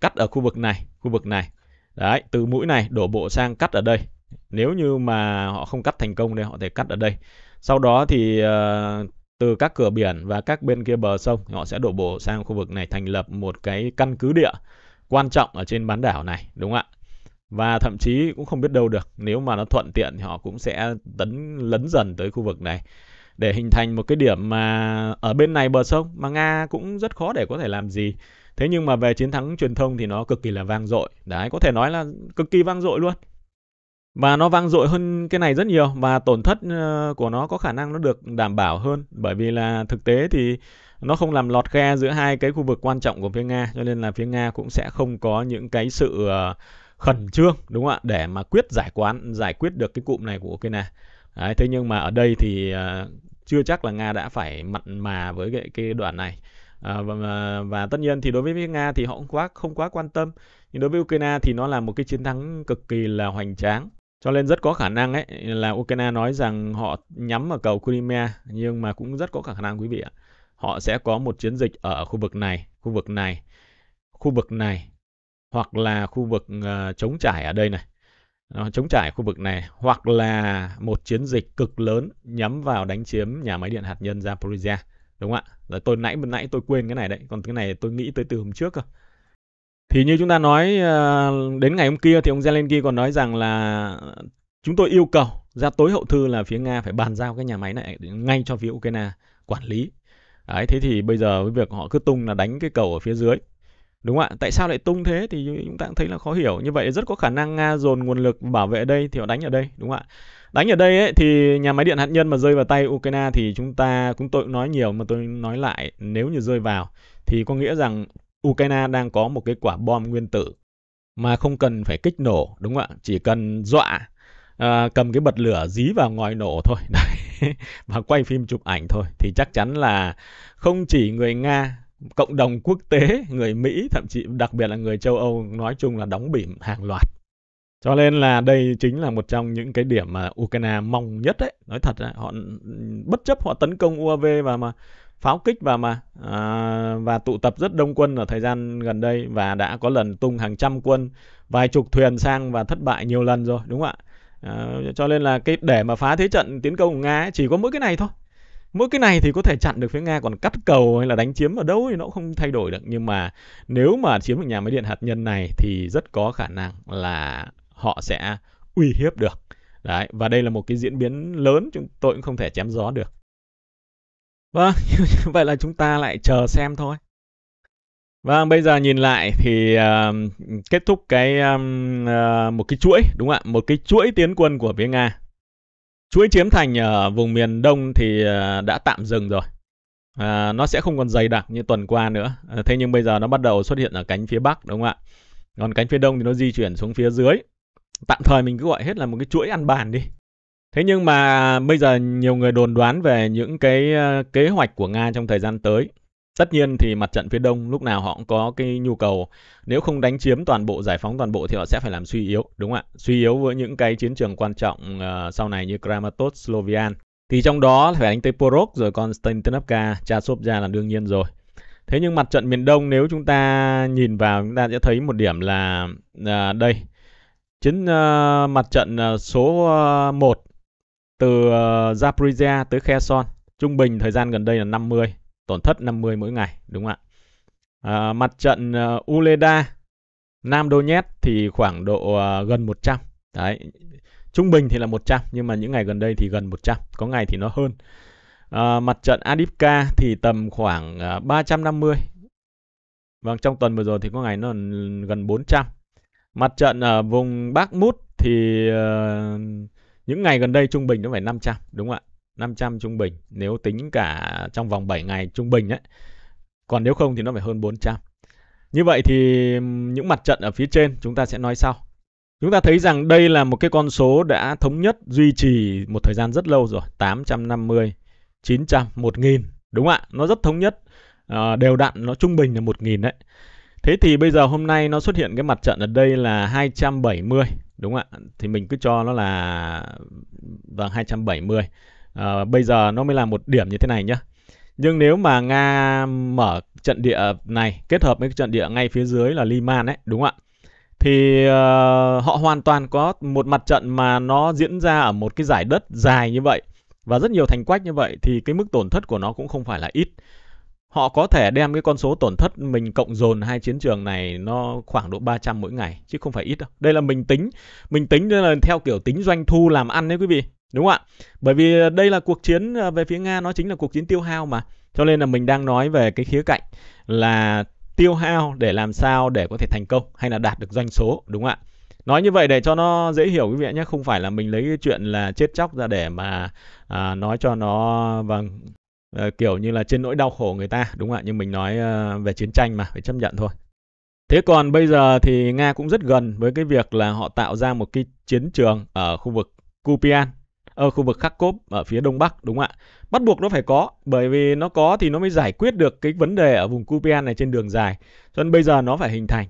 cắt ở khu vực này khu vực này Đấy, từ mũi này đổ bộ sang cắt ở đây. Nếu như mà họ không cắt thành công thì họ thể cắt ở đây. Sau đó thì ờ, từ các cửa biển và các bên kia bờ sông họ sẽ đổ bộ sang khu vực này thành lập một cái căn cứ địa quan trọng ở trên bán đảo này, đúng không ạ? Và thậm chí cũng không biết đâu được, nếu mà nó thuận tiện thì họ cũng sẽ tấn lấn dần tới khu vực này để hình thành một cái điểm mà ở bên này bờ sông mà Nga cũng rất khó để có thể làm gì Thế nhưng mà về chiến thắng truyền thông thì nó cực kỳ là vang dội. Đấy, có thể nói là cực kỳ vang dội luôn. Và nó vang dội hơn cái này rất nhiều và tổn thất ờ, của nó có khả năng nó được đảm bảo hơn bởi vì là thực tế thì nó không làm lọt khe giữa hai cái khu vực quan trọng của phía Nga cho nên là phía Nga cũng sẽ không có những cái sự ờ, khẩn trương đúng không ạ để mà quyết giải quán giải quyết được cái cụm này của Ukraine. Đấy, thế nhưng mà ở đây thì ờ, chưa chắc là Nga đã phải mặn mà với cái, cái đoạn này à, và và tất nhiên thì đối với nga thì họ cũng quá không quá quan tâm nhưng đối với ukraine thì nó là một cái chiến thắng cực kỳ là hoành tráng cho nên rất có khả năng ấy là Ukraine nói rằng họ nhắm vào cầu Crimea nhưng mà cũng rất có khả năng quý vị ạ họ sẽ có một chiến dịch ở khu vực này khu vực này khu vực này hoặc là khu vực uh, ờ, chống trải ở đây này nó chống trải khu vực này hoặc là một chiến dịch cực lớn nhắm vào đánh chiếm nhà máy điện hạt nhân Zaporizhia đúng không ạ là tôi nãy nãy tôi quên cái này đấy còn cái này tôi nghĩ tới từ hôm trước cơ thì như chúng ta nói ờ, đến ngày hôm kia thì ông Zelensky còn nói rằng là chúng tôi yêu cầu ra tối hậu thư là phía Nga phải bàn giao cái nhà máy này ngay cho phía Ukraine quản lý. Đấy, thế thì bây giờ với việc họ cứ tung là đánh cái cầu ở phía dưới Đúng không ạ? Tại sao lại tung thế thì chúng ta cũng thấy là khó hiểu. Như vậy rất có khả năng Nga dồn nguồn lực bảo vệ đây thì họ đánh ở đây, đúng không ạ? Đánh ở đây ấy, thì nhà máy điện hạt nhân mà rơi vào tay Ukraine thì chúng ta cũng tôi cũng nói nhiều mà tôi nói lại nếu như rơi vào thì có nghĩa rằng Ukraine đang có một cái quả bom nguyên tử mà không cần phải kích nổ đúng không ạ? Chỉ cần dọa à, cầm cái bật lửa dí vào ngòi nổ thôi đấy và quay phim chụp ảnh thôi thì chắc chắn là không chỉ người Nga cộng đồng quốc tế, người Mỹ, thậm chí đặc biệt là người châu Âu nói chung là đóng bỉm hàng loạt. Cho nên là đây chính là một trong những cái điểm mà Ukraine mong nhất đấy. Nói thật là họ bất chấp họ tấn công UAV và mà pháo kích và mà à, và tụ tập rất đông quân ở thời gian gần đây và đã có lần tung hàng trăm quân, vài chục thuyền sang và thất bại nhiều lần rồi, đúng không ạ? À, cho nên là cái để mà phá thế trận tiến công của Nga ấy, chỉ có mỗi cái này thôi mỗi cái này thì có thể chặn được phía nga còn cắt cầu hay là đánh chiếm ở đâu thì nó không thay đổi được nhưng mà nếu mà chiếm được nhà máy điện hạt nhân này thì rất có khả năng là họ sẽ uy hiếp được đấy và đây là một cái diễn biến lớn chúng tôi cũng không thể chém gió được vâng vậy là chúng ta lại chờ xem thôi Vâng, bây giờ nhìn lại thì uh, kết thúc cái um, uh, một cái chuỗi đúng không ạ? Một cái chuỗi tiến quân của phía Nga chuỗi chiếm thành ở ờ, vùng miền đông thì ờ, đã tạm dừng rồi à, nó sẽ không còn dày đặc như tuần qua nữa à, thế nhưng bây giờ nó bắt đầu xuất hiện ở cánh phía bắc đúng không ạ còn cánh phía đông thì nó di chuyển xuống phía dưới tạm thời mình cứ gọi hết là một cái chuỗi ăn bàn đi thế nhưng mà bây giờ nhiều người đồn đoán về những cái kế hoạch của nga trong thời gian tới Tất nhiên thì mặt trận phía đông lúc nào họ cũng có cái nhu cầu nếu không đánh chiếm toàn bộ giải phóng toàn bộ thì họ sẽ phải làm suy yếu đúng không ạ? Suy yếu với những cái chiến trường quan trọng uh, sau này như Kramatorsk, Slovian. Thì trong đó phải đánh tới Porog rồi Konstantinopka, Chasovia là đương nhiên rồi. Thế nhưng mặt trận miền đông nếu chúng ta nhìn vào chúng ta sẽ thấy một điểm là uh, đây. Chiến uh, mặt trận uh, số uh, từ uh, Zaporizhia tới Kherson, trung bình thời gian gần đây là 50 tổn thất 50 mỗi ngày đúng không ạ à, mặt trận ờ, Uleda Nam Donetsk thì khoảng độ uh, gần 100 đấy trung bình thì là 100 nhưng mà những ngày gần đây thì gần 100 có ngày thì nó hơn à, mặt trận Adipka thì tầm khoảng uh, ờ, 350 vâng trong tuần vừa rồi thì có ngày nó gần 400 mặt trận ở vùng Bắc Mút thì uh, những ngày gần đây trung bình nó phải 500 đúng không ạ 500 trung bình nếu tính cả trong vòng 7 ngày trung bình đấy. Còn nếu không thì nó phải hơn 400. Như vậy thì những mặt trận ở phía trên chúng ta sẽ nói sau. Chúng ta thấy rằng đây là một cái con số đã thống nhất duy trì một thời gian rất lâu rồi, 850, 900, 1000, đúng ạ? Nó rất thống nhất, ờ, đều đặn, nó trung bình là 1000 đấy. Thế thì bây giờ hôm nay nó xuất hiện cái mặt trận ở đây là 270, đúng ạ? Thì mình cứ cho nó là vâng 270 à, bây giờ nó mới là một điểm như thế này nhá nhưng nếu mà Nga mở trận địa này kết hợp với trận địa ngay phía dưới là Liman ấy đúng không ạ thì uh, họ hoàn toàn có một mặt trận mà nó diễn ra ở một cái giải đất dài như vậy và rất nhiều thành quách như vậy thì cái mức tổn thất của nó cũng không phải là ít họ có thể đem cái con số tổn thất mình cộng dồn hai chiến trường này nó khoảng độ 300 mỗi ngày chứ không phải ít đâu. Đây là mình tính, mình tính là theo kiểu tính doanh thu làm ăn đấy quý vị. Đúng không ạ? Bởi vì ờ, đây là cuộc chiến ờ, về phía Nga nó chính là cuộc chiến tiêu hao mà. Cho nên là mình đang nói về cái khía cạnh là tiêu hao để làm sao để có thể thành công hay là đạt được doanh số đúng không ạ? Nói như vậy để cho nó dễ hiểu quý vị nhé, không phải là mình lấy cái chuyện là chết chóc ra để mà à, nói cho nó vâng à, kiểu như là trên nỗi đau khổ người ta đúng không ạ? Nhưng mình nói à, về chiến tranh mà phải chấp nhận thôi. Thế còn bây giờ thì Nga cũng rất gần với cái việc là họ tạo ra một cái chiến trường ở khu vực Kupian ở khu vực khắc Kharkov ở phía đông bắc đúng không ạ? Bắt buộc nó phải có bởi vì nó có thì nó mới giải quyết được cái vấn đề ở vùng Kupian này trên đường dài. Cho nên bây giờ nó phải hình thành.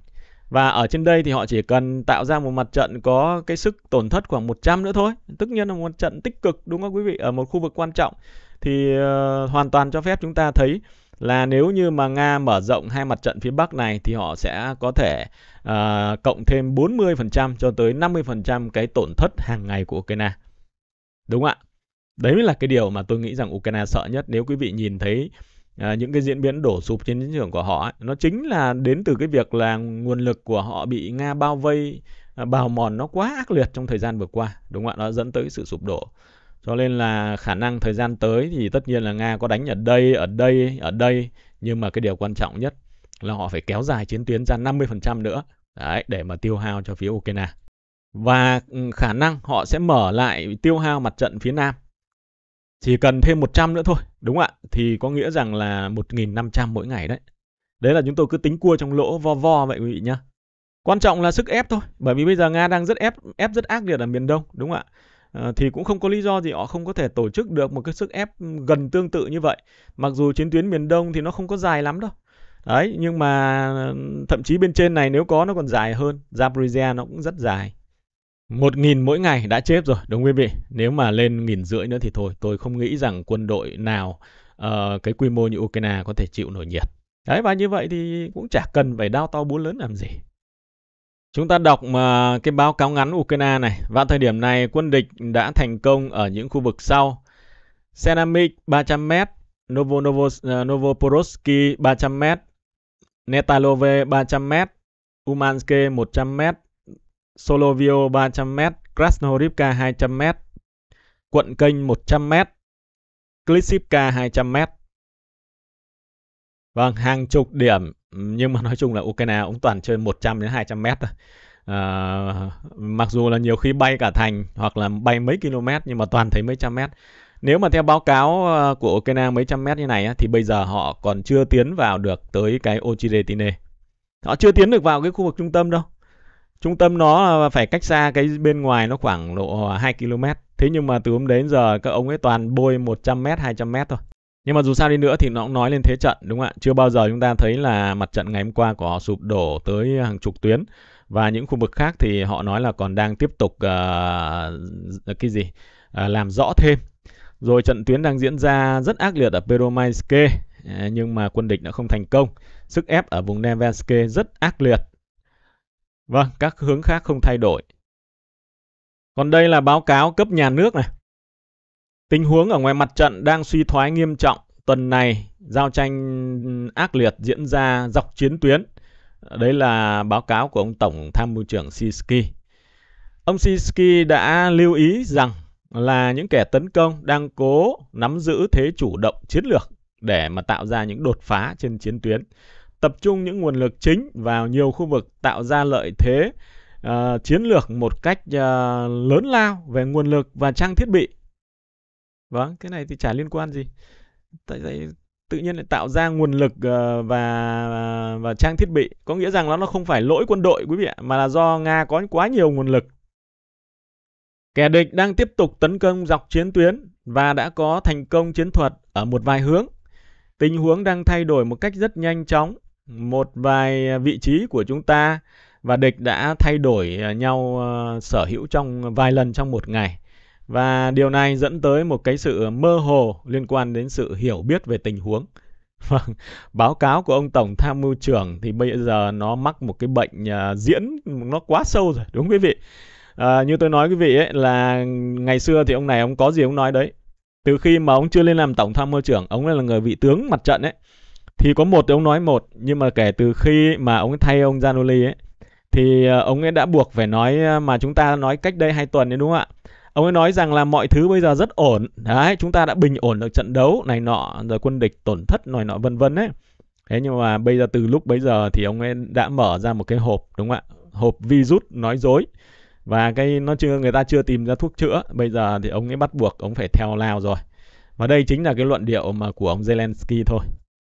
Và ở trên đây thì họ chỉ cần tạo ra một mặt trận có cái sức tổn thất khoảng 100 nữa thôi. Tất nhiên là một trận tích cực đúng không quý vị? Ở một khu vực quan trọng thì uh, hoàn toàn cho phép chúng ta thấy là nếu như mà Nga mở rộng hai mặt trận phía Bắc này thì họ sẽ có thể uh, cộng thêm 40% cho tới 50% cái tổn thất hàng ngày của Ukraine. Đúng ạ. Đấy mới là cái điều mà tôi nghĩ rằng Ukraine sợ nhất nếu quý vị nhìn thấy À, những cái diễn biến đổ sụp trên chiến trường của họ ấy, nó chính là đến từ cái việc là nguồn lực của họ bị Nga bao vây à, bào mòn nó quá ác liệt trong thời gian vừa qua đúng không ạ nó dẫn tới sự sụp đổ cho nên là khả năng thời gian tới thì tất nhiên là nga có đánh ở đây ở đây ở đây nhưng mà cái điều quan trọng nhất là họ phải kéo dài chiến tuyến ra 50% nữa đấy để mà tiêu hao cho phía Ukraine và ừ, khả năng họ sẽ mở lại tiêu hao mặt trận phía Nam. Chỉ cần thêm 100 nữa thôi, đúng ạ, thì có nghĩa rằng là 1.500 mỗi ngày đấy. Đấy là chúng tôi cứ tính cua trong lỗ vo vo vậy quý vị nhá. Quan trọng là sức ép thôi, bởi vì bây giờ Nga đang rất ép ép rất ác liệt ở miền Đông, đúng không ạ? À, thì cũng không có lý do gì họ không có thể tổ chức được một cái sức ép gần tương tự như vậy. Mặc dù chiến tuyến miền Đông thì nó không có dài lắm đâu. Đấy, nhưng mà ừ, thậm chí bên trên này nếu có nó còn dài hơn, Zaporizhia nó cũng rất dài một nghìn mỗi ngày đã chết rồi, đúng quý vị? Nếu mà lên nghìn rưỡi nữa thì thôi, tôi không nghĩ rằng quân đội nào uh, cái quy mô như Ukraine có thể chịu nổi nhiệt. Đấy, và như vậy thì cũng chả cần phải đau to búa lớn làm gì. Chúng ta đọc mà ờ, cái báo cáo ngắn Ukraine này. Vào thời điểm này, quân địch đã thành công ở những khu vực sau. Senamik 300m, Novo, Novo, uh, ờ, Novoporotsky 300m, Netalove 300m, Umanske 100m, Solovio 300m, Krasnohrivka 200m, Quận Kênh 100m, Klitsivka 200m. Vâng, hàng chục điểm nhưng mà nói chung là Ukraine cũng toàn chơi 100 đến 200 mét thôi. À, mặc dù là nhiều khi bay cả thành hoặc là bay mấy km nhưng mà toàn thấy mấy trăm mét. Nếu mà theo báo cáo ờ, của Ukraine mấy trăm mét như này thì bây giờ họ còn chưa tiến vào được tới cái Ochiretine. Họ chưa tiến được vào cái khu vực trung tâm đâu. Trung tâm nó à, phải cách xa cái bên ngoài nó khoảng độ 2 à, km. Thế nhưng mà từ hôm đến giờ các ông ấy toàn bôi 100m, 200m thôi. Nhưng mà dù sao đi nữa thì nó cũng nói lên thế trận đúng không ạ? Chưa bao giờ chúng ta thấy là mặt trận ngày hôm qua của họ sụp đổ tới hàng chục tuyến và những khu vực khác thì họ nói là còn đang tiếp tục uh, cái gì uh, làm rõ thêm. Rồi trận tuyến đang diễn ra rất ác liệt ở Peromaiske nhưng mà quân địch đã không thành công. Sức ép ở vùng Neveske rất ác liệt Vâng, các hướng khác không thay đổi. Còn đây là báo cáo cấp nhà nước này. Tình huống ở ngoài mặt trận đang suy thoái nghiêm trọng. Tuần này, giao tranh ác liệt diễn ra dọc chiến tuyến. Đấy là báo cáo của ông Tổng Tham mưu trưởng Sisky. Ông Sisky đã lưu ý rằng là những kẻ tấn công đang cố nắm giữ thế chủ động chiến lược để mà tạo ra những đột phá trên chiến tuyến tập trung những nguồn lực chính vào nhiều khu vực tạo ra lợi thế uh, chiến lược một cách uh, lớn lao về nguồn lực và trang thiết bị. Vâng, cái này thì chả liên quan gì. Tại tại tự nhiên lại tạo ra nguồn lực uh, và và trang thiết bị, có nghĩa rằng nó nó không phải lỗi quân đội quý vị ạ, mà là do Nga có quá nhiều nguồn lực. Kẻ địch đang tiếp tục tấn công dọc chiến tuyến và đã có thành công chiến thuật ở một vài hướng. Tình huống đang thay đổi một cách rất nhanh chóng một vài à, vị trí của chúng ta và địch đã thay đổi à, nhau à, sở hữu trong vài lần trong một ngày. Và điều này dẫn tới một cái sự mơ hồ liên quan đến sự hiểu biết về tình huống. Vâng, báo cáo của ông tổng tham mưu trưởng thì bây giờ nó mắc một cái bệnh diễn nó quá sâu rồi, đúng quý vị. À, như tôi nói quý vị ấy là ngày xưa thì ông này ông có gì ông nói đấy. Từ khi mà ông chưa lên làm tổng tham mưu trưởng, ông là người vị tướng mặt trận ấy thì có một thì ông nói một nhưng mà kể từ khi mà ông thay ông Zanoli ấy thì ờ, ông ấy đã buộc phải nói ờ, mà chúng ta nói cách đây hai tuần đấy đúng không ạ ông ấy nói rằng là mọi thứ bây giờ rất ổn đấy chúng ta đã bình ổn được trận đấu này nọ rồi quân địch tổn thất này nọ vân vân ấy thế nhưng mà bây giờ từ lúc bấy giờ thì ông ấy đã mở ra một cái hộp đúng không ạ hộp virus nói dối và cái nó chưa người ta chưa tìm ra thuốc chữa bây giờ thì ông ấy bắt buộc ông phải theo lao rồi và đây chính là cái luận điệu mà của ông Zelensky thôi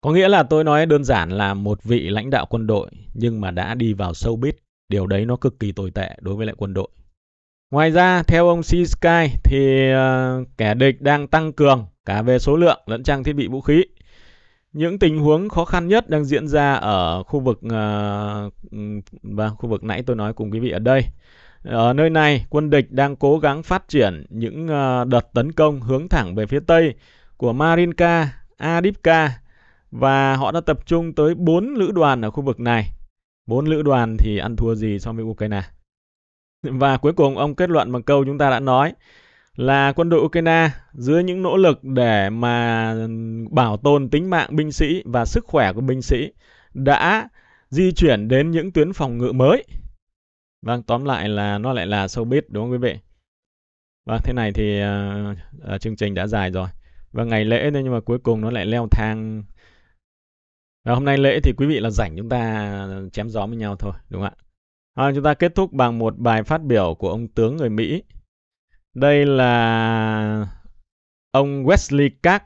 có nghĩa là tôi nói đơn giản là một vị lãnh đạo quân đội nhưng mà đã đi vào sâu bít, điều đấy nó cực kỳ tồi tệ đối với lại quân đội. Ngoài ra, theo ông C. Sky thì ờ, kẻ địch đang tăng cường cả về số lượng lẫn trang thiết bị vũ khí. Những tình huống khó khăn nhất đang diễn ra ở khu vực ờ, và vâng, khu vực nãy tôi nói cùng quý vị ở đây. Ở nơi này, quân địch đang cố gắng phát triển những ờ, đợt tấn công hướng thẳng về phía Tây của Marinka, Adipka và họ đã tập trung tới 4 lữ đoàn ở khu vực này. 4 lữ đoàn thì ăn thua gì so với Ukraine. Và cuối cùng ông kết luận bằng câu chúng ta đã nói là quân đội Ukraine dưới những nỗ lực để mà bảo tồn tính mạng binh sĩ và sức khỏe của binh sĩ đã di chuyển đến những tuyến phòng ngự mới. Vâng, tóm lại là nó lại là sâu showbiz đúng không quý vị? Vâng, thế này thì uh, chương trình đã dài rồi. Và ngày lễ nên nhưng mà cuối cùng nó lại leo thang À, hôm nay lễ thì quý vị là rảnh chúng ta chém gió với nhau thôi, đúng không ạ? À, chúng ta kết thúc bằng một bài phát biểu của ông tướng người Mỹ. Đây là ông Wesley Clark.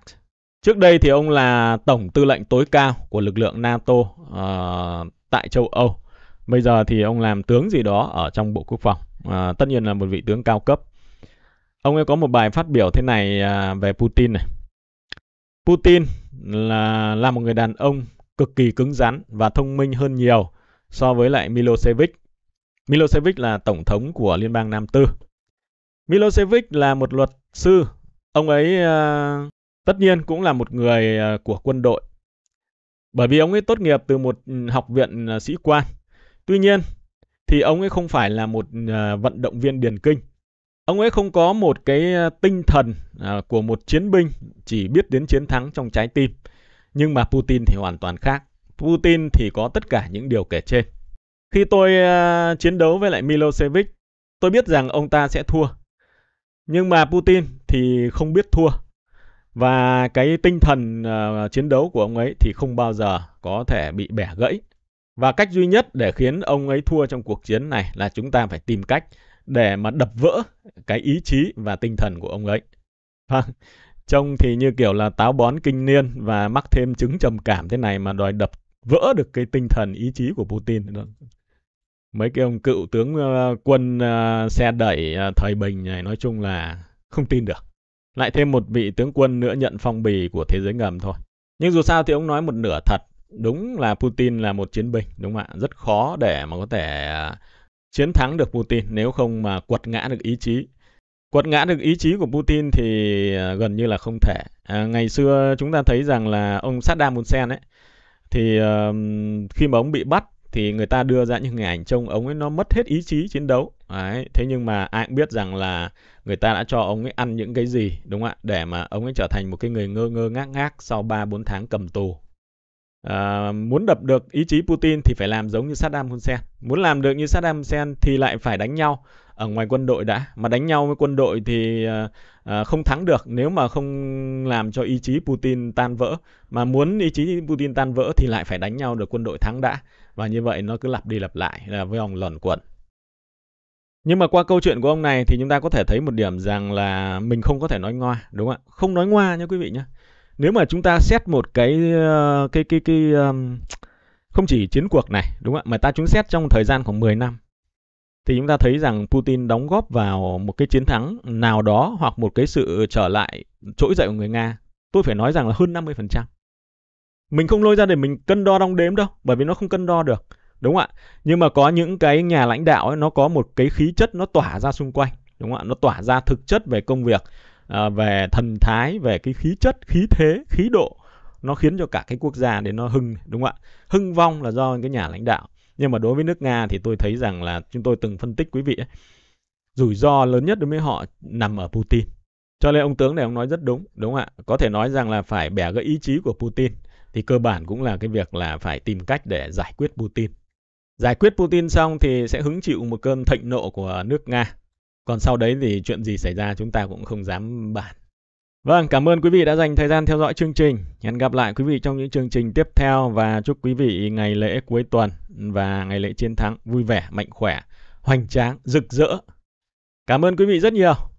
Trước đây thì ông là tổng tư lệnh tối cao của lực lượng NATO uh, tại châu Âu. Bây giờ thì ông làm tướng gì đó ở trong Bộ Quốc phòng. Uh, tất nhiên là một vị tướng cao cấp. Ông ấy có một bài phát biểu thế này uh, về Putin này. Putin là là một người đàn ông cực kỳ cứng rắn và thông minh hơn nhiều so với lại Milosevic. Milosevic là tổng thống của Liên bang Nam Tư. Milosevic là một luật sư. Ông ấy uh, tất nhiên cũng là một người uh, của quân đội. Bởi vì ông ấy tốt nghiệp từ một ừ, học viện uh, sĩ quan. Tuy nhiên thì ông ấy không phải là một uh, vận động viên điền kinh. Ông ấy không có một cái tinh thần uh, của một chiến binh chỉ biết đến chiến thắng trong trái tim nhưng mà Putin thì hoàn toàn khác. Putin thì có tất cả những điều kể trên. Khi tôi ờ, chiến đấu với lại Milosevic, tôi biết rằng ông ta sẽ thua. Nhưng mà Putin thì không biết thua. Và cái tinh thần ờ, chiến đấu của ông ấy thì không bao giờ có thể bị bẻ gãy. Và cách duy nhất để khiến ông ấy thua trong cuộc chiến này là chúng ta phải tìm cách để mà đập vỡ cái ý chí và tinh thần của ông ấy. Vâng, Trông thì như kiểu là táo bón kinh niên và mắc thêm chứng trầm cảm thế này mà đòi đập vỡ được cái tinh thần ý chí của Putin. Mấy cái ông cựu tướng ờ, quân ờ, xe đẩy ờ, thời bình này nói chung là không tin được. Lại thêm một vị tướng quân nữa nhận phong bì của thế giới ngầm thôi. Nhưng dù sao thì ông nói một nửa thật. Đúng là Putin là một chiến binh, đúng không ạ? Rất khó để mà có thể chiến thắng được Putin nếu không mà quật ngã được ý chí quật ngã được ý chí của Putin thì à, gần như là không thể. À, ngày xưa chúng ta thấy rằng là ông Saddam Hussein ấy thì uh, khi mà ông bị bắt thì người ta đưa ra những hình ảnh trông ông ấy nó mất hết ý chí chiến đấu. Đấy, thế nhưng mà ai cũng biết rằng là người ta đã cho ông ấy ăn những cái gì đúng không ạ để mà ông ấy trở thành một cái người ngơ ngơ ngác ngác sau 3 4 tháng cầm tù. À, muốn đập được ý chí Putin thì phải làm giống như Saddam Hussein. Muốn làm được như Saddam Hussein thì lại phải đánh nhau ở ngoài quân đội đã mà đánh nhau với quân đội thì ờ, ờ, không thắng được nếu mà không làm cho ý chí Putin tan vỡ mà muốn ý chí Putin tan vỡ thì lại phải đánh nhau được quân đội thắng đã và như vậy nó cứ lặp đi lặp lại là với ông lẩn quẩn nhưng mà qua câu chuyện của ông này thì chúng ta có thể thấy một điểm rằng là mình không có thể nói ngoa đúng không ạ không nói ngoa nha quý vị nhé nếu mà chúng ta xét một cái ờ, cái cái cái um, không chỉ chiến cuộc này đúng không ạ mà ta chúng xét trong thời gian khoảng 10 năm thì chúng ta thấy rằng Putin đóng góp vào một cái chiến thắng nào đó hoặc một cái sự trở lại trỗi dậy của người Nga. Tôi phải nói rằng là hơn 50%. Mình không lôi ra để mình cân đo đong đếm đâu, bởi vì nó không cân đo được. Đúng không ạ? Nhưng mà có những cái nhà lãnh đạo ấy, nó có một cái khí chất nó tỏa ra xung quanh. Đúng không ạ? Nó tỏa ra thực chất về công việc, ờ, về thần thái, về cái khí chất, khí thế, khí độ. Nó khiến cho cả cái quốc gia để nó hưng, đúng không ạ? Hưng vong là do cái nhà lãnh đạo nhưng mà đối với nước nga thì tôi thấy rằng là chúng tôi từng phân tích quý vị ấy, rủi ro lớn nhất đối với họ nằm ở putin cho nên ông tướng này ông nói rất đúng đúng không ạ có thể nói rằng là phải bẻ gãy ý chí của putin thì cơ bản cũng là cái việc là phải tìm cách để giải quyết putin giải quyết putin xong thì sẽ hứng chịu một cơn thịnh nộ của nước nga còn sau đấy thì chuyện gì xảy ra chúng ta cũng không dám bản Vâng, cảm ơn quý vị đã dành thời gian theo dõi chương trình. Hẹn gặp lại quý vị trong những chương trình tiếp theo và chúc quý vị ngày lễ cuối tuần và ngày lễ chiến thắng vui vẻ, mạnh khỏe, hoành tráng, rực rỡ. Cảm ơn quý vị rất nhiều.